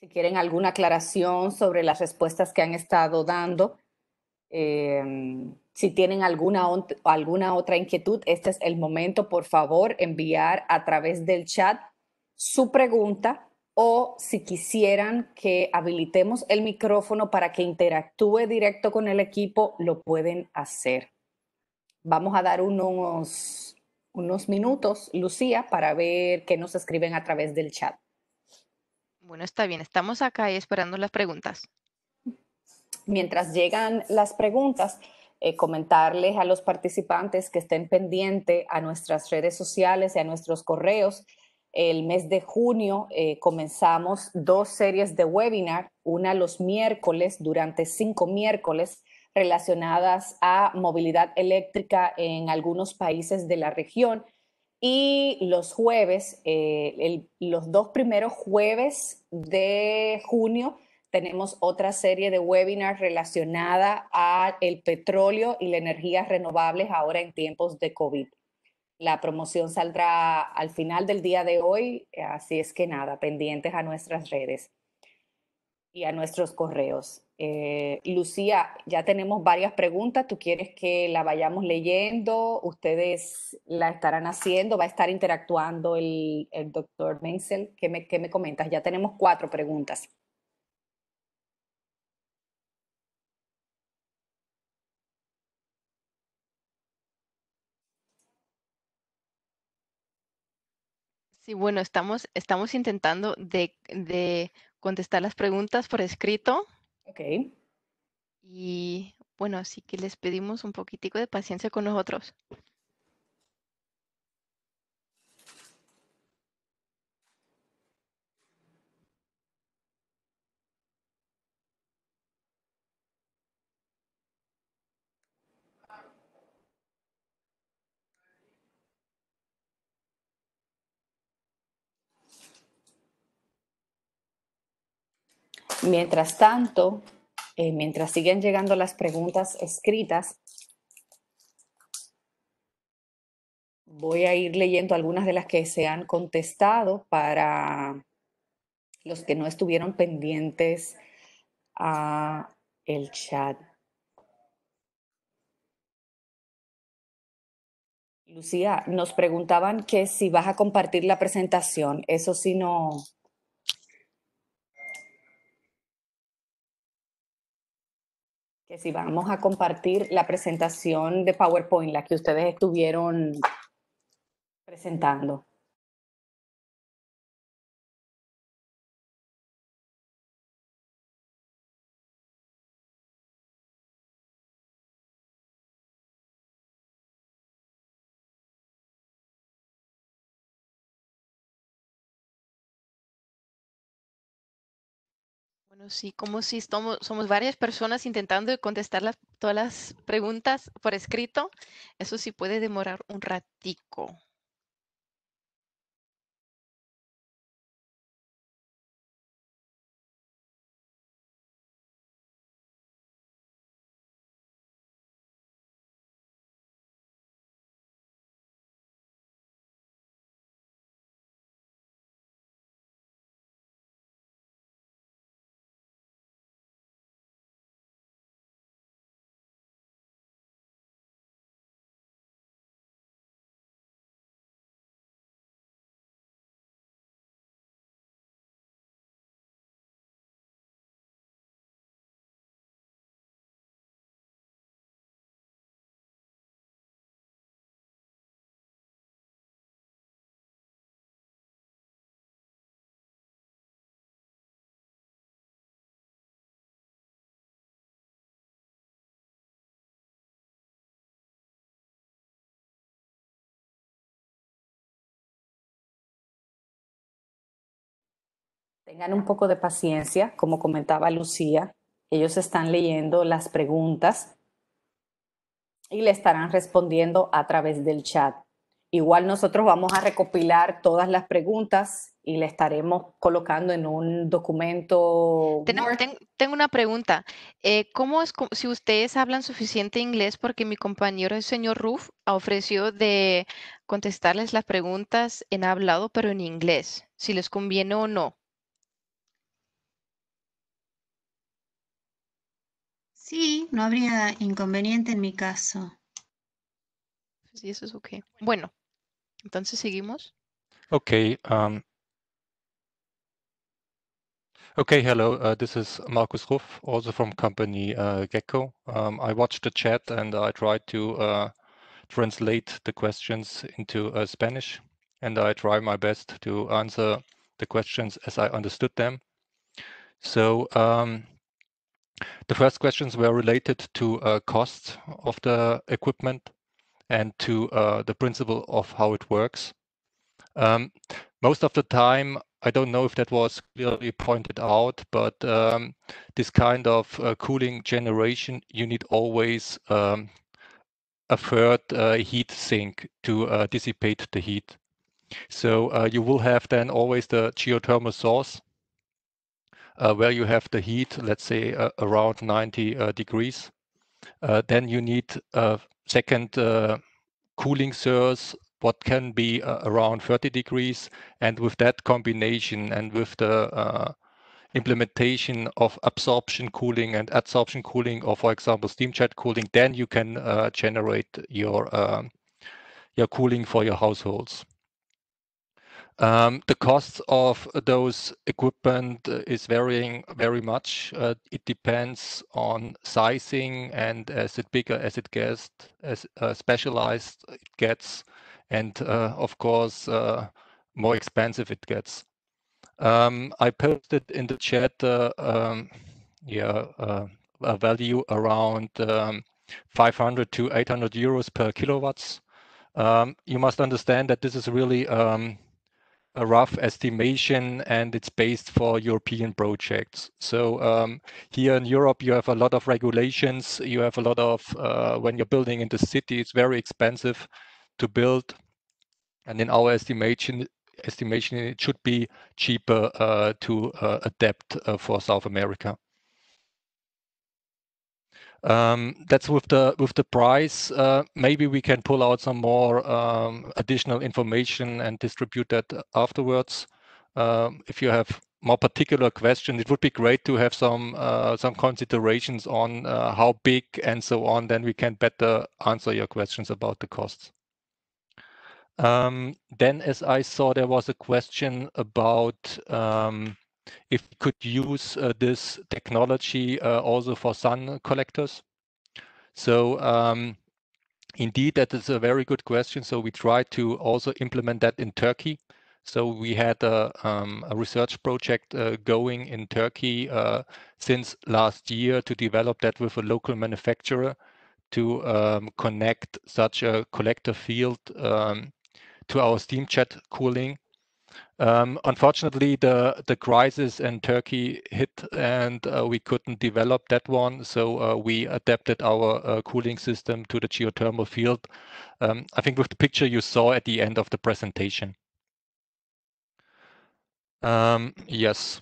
A: si quieren alguna aclaración sobre las respuestas que han estado dando, em, si tienen alguna, alguna otra inquietud, este es el momento, por favor, enviar a través del chat su pregunta o si quisieran que habilitemos el micrófono para que interactúe directo con el equipo, lo pueden hacer. Vamos a dar unos unos minutos, Lucía, para ver qué nos escriben a través del chat. Bueno, está bien, estamos acá y esperando las preguntas. Mientras llegan las preguntas, eh, comentarles a los participantes que estén pendientes a nuestras redes sociales y a nuestros correos. El mes de junio eh, comenzamos dos series de webinar, una los miércoles, durante cinco miércoles, relacionadas a movilidad eléctrica en algunos países de la región. Y los jueves, eh, los dos primeros jueves de junio, tenemos otra serie de webinars relacionada a el petróleo y las energías renovables ahora en tiempos de COVID. La promoción saldrá al final del día de hoy, así es que nada, pendientes a nuestras redes y a nuestros correos. Eh, Lucía, ya tenemos varias preguntas. ¿Tú quieres que la vayamos leyendo? ¿Ustedes la estarán haciendo? ¿Va a estar interactuando el, doctor Menzel? ¿Qué me, ¿Qué me comentas? Ya tenemos cuatro preguntas.
B: Sí, bueno, estamos, estamos intentando de, de contestar las preguntas por escrito Ok. Y bueno, así que les pedimos un poquitico de paciencia con nosotros.
A: Mientras tanto, eh, mientras siguen llegando las preguntas escritas, voy a ir leyendo algunas de las que se han contestado para los que no estuvieron pendientes a el chat. Lucía, nos preguntaban que si vas a compartir la presentación. Eso sí no, que si vamos a compartir la presentación de PowerPoint, la que ustedes estuvieron
C: presentando.
B: sí, como si somos varias personas intentando contestar todas las preguntas por escrito, eso sí puede demorar un ratico.
C: Tengan un poco de
A: paciencia, como comentaba Lucía. Ellos están leyendo las preguntas y le estarán respondiendo a través del chat. Igual nosotros vamos a recopilar todas las preguntas y le estaremos colocando en un documento.
B: Tengo, una pregunta. Eh, ¿Cómo es si ustedes hablan suficiente inglés? Porque mi compañero, el señor Ruff, ofreció de contestarles las preguntas en hablado, pero en inglés, si les conviene o no.
A: Sí, no habría
B: inconveniente en mi caso. Sí, eso es ok. Bueno, entonces seguimos.
C: Ok. Um, okay, hello. Uh, this is Markus Ruff, also from company uh, Gecko. Um, I watched the chat and I tried to uh, translate the questions into uh, Spanish, and I try my best to answer the questions as I understood them. So um, the first questions were related to uh, costs of the equipment and to uh, the principle of how it works. Um, most of the time, I don't know if that was clearly pointed out, but um, this kind of uh, cooling generation, you need always um, a third uh, heat sink to uh, dissipate the heat. So uh, you will have then always the geothermal source uh, where you have the heat, let's say uh, around 90 uh, degrees, then you need a second cooling source what can be around 30 degrees. And with that combination and with the implementation of absorption cooling and adsorption cooling, or for example, steam jet cooling, then you can generate your um, your cooling for your households. Um, the cost of those equipment is varying very much. Uh, it depends on sizing, and as it bigger as it gets, as uh, specialized it gets, and uh, of course, more expensive it gets. Um, I posted in the chat um, a value around 500-800 to euros per kilowatts. You must understand that this is really a rough estimation and it's based for European projects. So um, here in Europe, you have a lot of regulations. You have a lot of, uh, when you're building in the city, it's very expensive to build. And in our estimation, estimation it should be cheaper uh, to uh, adapt uh, for South America. Um, that's with the with the price. Uh, maybe we can pull out some more um, additional information and distribute that afterwards. Um, if you have more particular questions, it would be great to have some uh, some considerations on uh, how big and so on. Then we can better answer your questions about the costs. Um, then, as I saw, there was a question about um, if we could use uh, this technology uh, also for sun collectors. So um, indeed, that is a very good question. So we tried to also implement that in Turkey. So we had a, um, a research project uh, going in Turkey uh, since last year to develop that with a local manufacturer to um, connect such a collector field um, to our steam jet cooling um, unfortunately, the, the crisis in Turkey hit and uh, we couldn't develop that one. So uh, we adapted our uh, cooling system to the geothermal field. Um, I think with the picture you saw at the end of the presentation. Um, yes.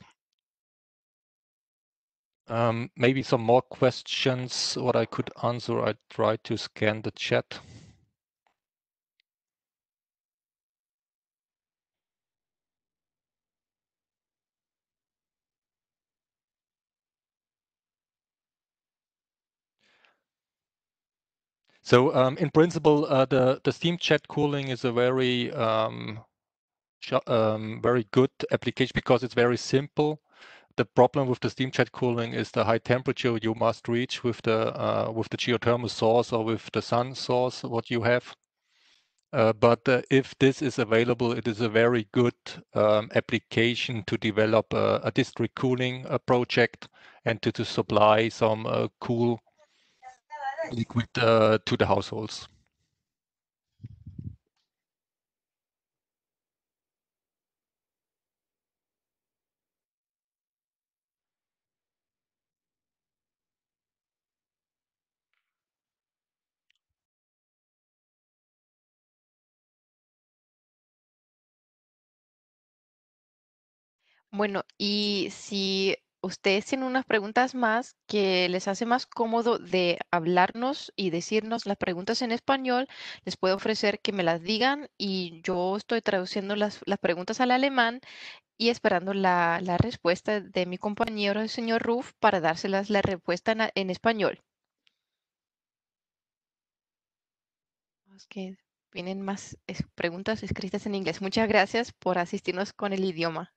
C: Um, maybe some more questions, what I could answer. I try to scan the chat. So um, in principle, uh, the the Steam Chat cooling is a very um, um, very good application because it's very simple. The problem with the Steam Chat cooling is the high temperature you must reach with the uh, with the geothermal source or with the sun source what you have. Uh, but uh, if this is available, it is a very good um, application to develop a, a district cooling uh, project and to, to supply some uh, cool liquid uh, to the households. Bueno, y si
B: ustedes tienen unas preguntas más que les hace más cómodo de hablarnos y decirnos las preguntas en español. Les puedo ofrecer que me las digan y yo estoy traduciendo las, preguntas al alemán y esperando la, respuesta de mi compañero, el señor Ruf, para dárselas la respuesta en, español. vienen más preguntas escritas en inglés. Muchas gracias por asistirnos con el idioma.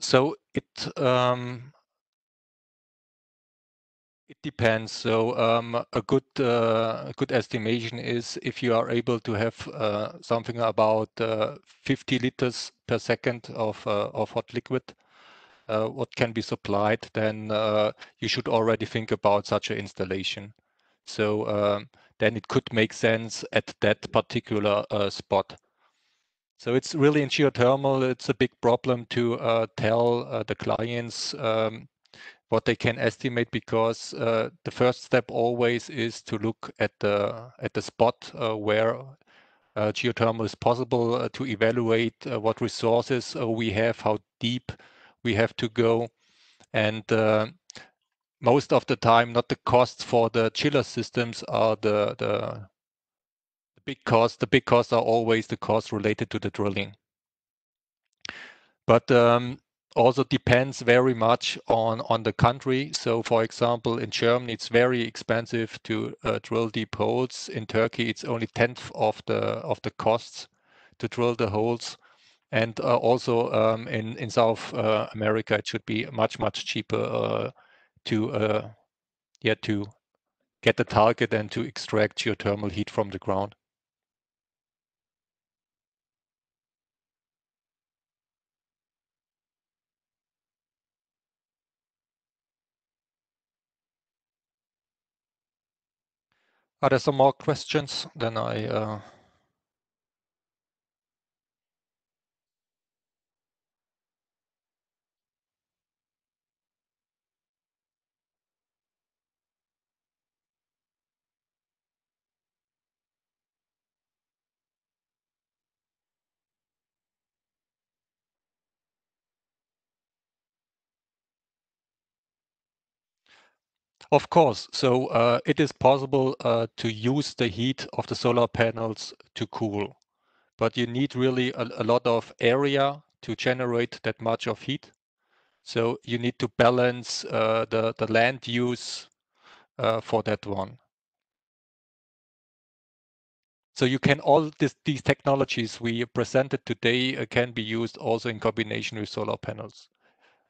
C: so it um, it depends. So um, a good uh, good estimation is if you are able to have uh, something about uh, 50 liters per second of uh, of hot liquid, uh, what can be supplied, then uh, you should already think about such an installation. So um, then it could make sense at that particular spot. So it's really in geothermal, it's a big problem to uh, tell uh, the clients um, what they can estimate because uh, the first step always is to look at the at the spot uh, where uh, geothermal is possible uh, to evaluate what resources we have, how deep we have to go, and most of the time, not the costs for the chiller systems are the the big costs. The big costs are always the costs related to the drilling. But um, also depends very much on on the country. So, for example, in Germany, it's very expensive to uh, drill deep holes. In Turkey, it's only tenth of the of the costs to drill the holes, and uh, also um, in in South uh, America, it should be much much cheaper uh, to uh, yeah to get the target and to extract geothermal heat from the ground. Are there some more questions? Then I uh, Of course. So uh, it is possible uh, to use the heat of the solar panels to cool, but you need really a, a, lot of area to generate that much of heat. So you need to balance uh, the, the land use uh, for that one. So you can all this, these technologies we presented today uh, can be used also in combination with solar panels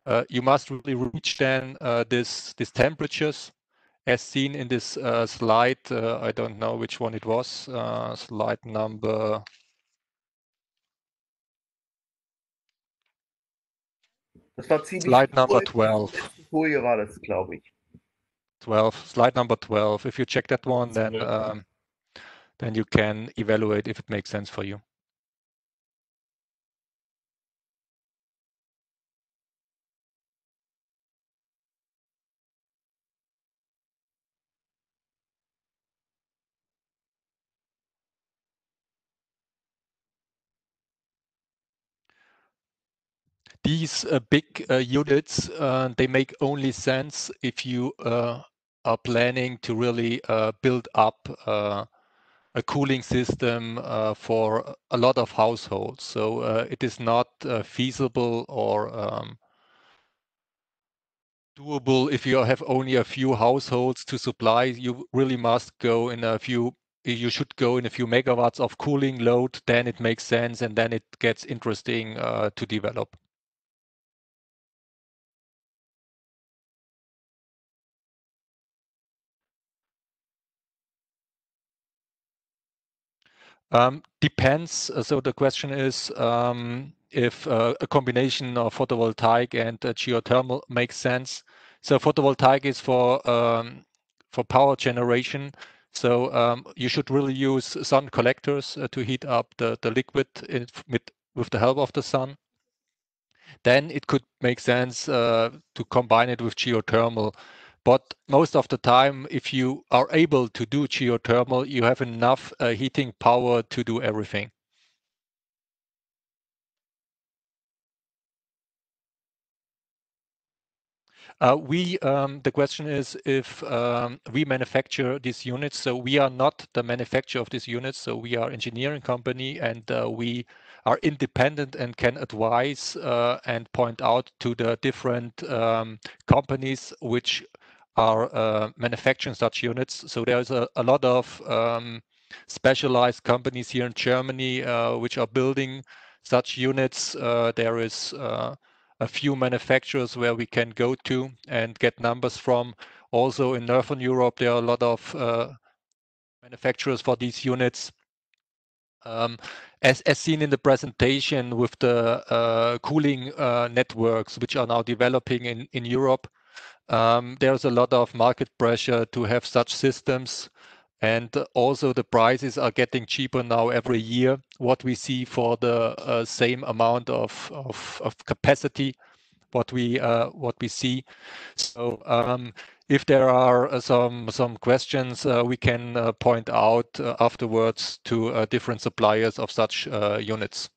C: uh, you must really reach then uh, this these temperatures as seen in this uh, slide. Uh, I don't know which one it was. Uh, slide number.
A: slide number 12. 12,
C: slide number 12. If you check that one, then um, then you can evaluate if it makes sense for you. these uh, big uh, units, uh, they make only sense if you uh, are planning to really build up a cooling system for a lot of households. So it is not feasible or um, doable if you have only a few households to supply you really must go in a few you should go in a few megawatts of cooling load then it makes sense and then it gets interesting uh, to develop Um, depends. Uh, so the question is um, if uh, a combination of photovoltaic and uh, geothermal makes sense. So photovoltaic is for um, for power generation. So um, you should really use sun collectors uh, to heat up the, the liquid in, with, with the help of the sun. Then it could make sense uh, to combine it with geothermal. But most of the time, if you are able to do geothermal, you have enough uh, heating power to do everything. Uh, we um, the question is if um, we manufacture these units. So we are not the manufacturer of these units. So we are engineering company and uh, we are independent and can advise uh, and point out to the different um, companies which are uh, manufacturing such units. So there's a, a lot of um, specialized companies here in Germany uh, which are building such units. Uh, there is uh, a few manufacturers where we can go to and get numbers from. Also in Northern Europe, there are a lot of uh, manufacturers for these units. Um, as, as, seen in the presentation with the uh, cooling networks, which are now developing in, in Europe, um, there's a lot of market pressure to have such systems. And also the prices are getting cheaper now every year. What we see for the uh, same amount of, of, of, capacity, what we uh, what we see. So um, if there are uh, some some questions, uh, we can uh, point out uh, afterwards to different suppliers of such units.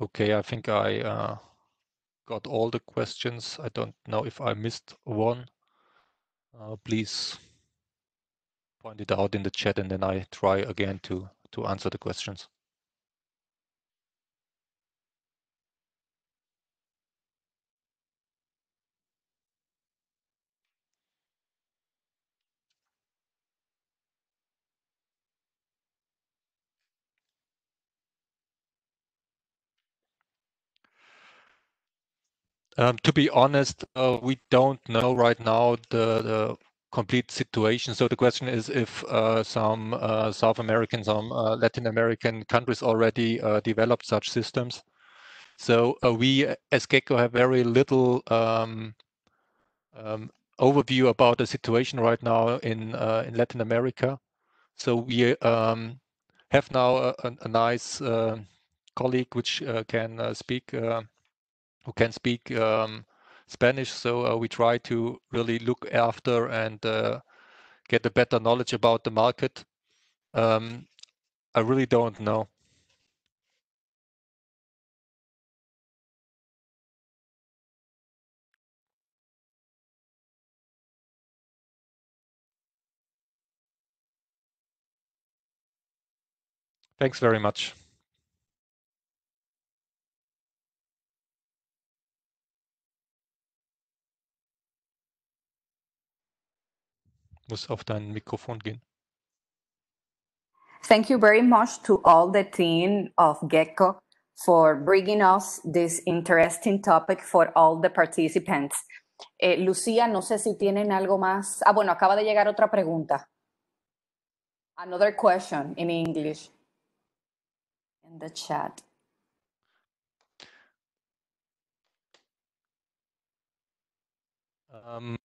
C: Okay, I think I uh, got all the questions. I don't know if I missed one. Uh, please point it out in the chat and then I try again to, to answer the questions. Um, to be honest, uh, we don't know right now the, the, complete situation. So the question is if uh, some uh, South American, some uh, Latin American countries already uh, developed such systems. So uh, we as Gecko have very little um, um, overview about the situation right now in in Latin America. So we um, have now a, a nice colleague which can speak who can speak um, Spanish. So uh, we try to really look after and uh, get a better knowledge about the market. Um, I really don't know. Thanks very much.
A: Thank you very much to all the team of Gecko for bringing us this interesting topic for all the participants. Eh, Lucía, no sé si tienen algo más. Ah, bueno, acaba de llegar otra pregunta. Another question in English in the chat.
C: Um,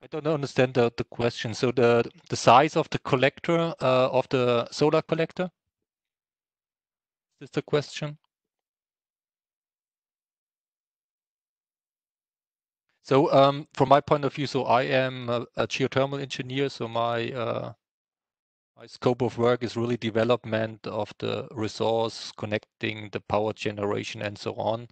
C: I don't understand the, the question. So the the size of the collector uh, of the solar collector is the question. So um, from my point of view, so I am a, a geothermal engineer. So my uh, my scope of work is really development of the resource, connecting the power generation, and so on.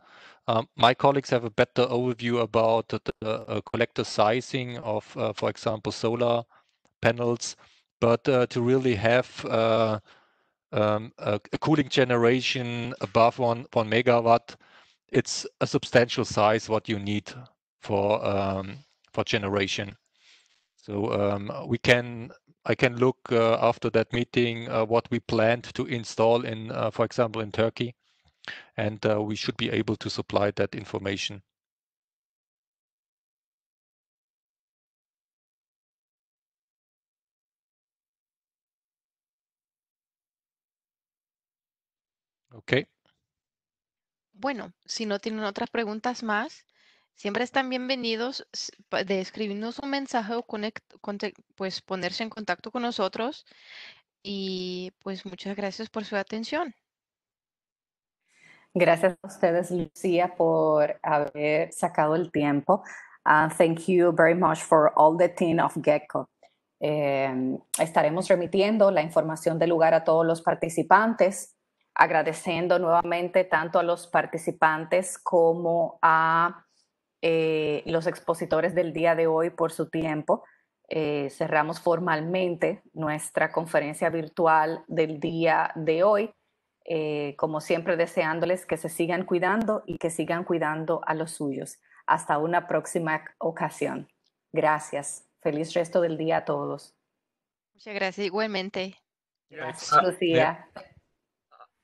C: Um, my colleagues have a better overview about the, uh, collector sizing of, uh, for example, solar panels. But uh, to really have uh, um, a, a, cooling generation above one, one megawatt, it's a substantial size what you need for um, for generation. So um, we can I can look uh, after that meeting uh, what we planned to install in, uh, for example, in Turkey, and we should be able to supply that information.
B: Okay. Bueno, si no tienen otras preguntas más, Siempre están bienvenidos de escribirnos un mensaje o pues ponerse en contacto con nosotros. Y pues muchas gracias por su atención.
A: Gracias a ustedes, Lucía, por haber sacado el tiempo. Ah, thank you very much for all the team of Gecko. Em, estaremos remitiendo la información del lugar a todos los participantes, agradeciendo nuevamente tanto a los participantes como a eh, los expositores del día de hoy por su tiempo. Eh, cerramos formalmente nuestra conferencia virtual del día de hoy, eh, como siempre deseándoles que se sigan cuidando y que sigan cuidando a los suyos. Hasta una próxima ocasión. Gracias. Feliz resto del día a todos.
B: Muchas gracias igualmente.
A: Gracias,
C: Lucía.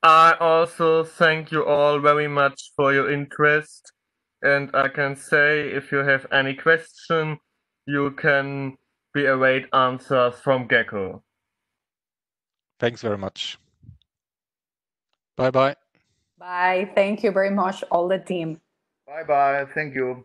C: I also thank you all very much interest. and I can say if you have any question, you can be await answers from Gecko. Thanks very much. Bye bye.
A: Bye. Thank you very much, all the team.
C: Bye bye. Thank you.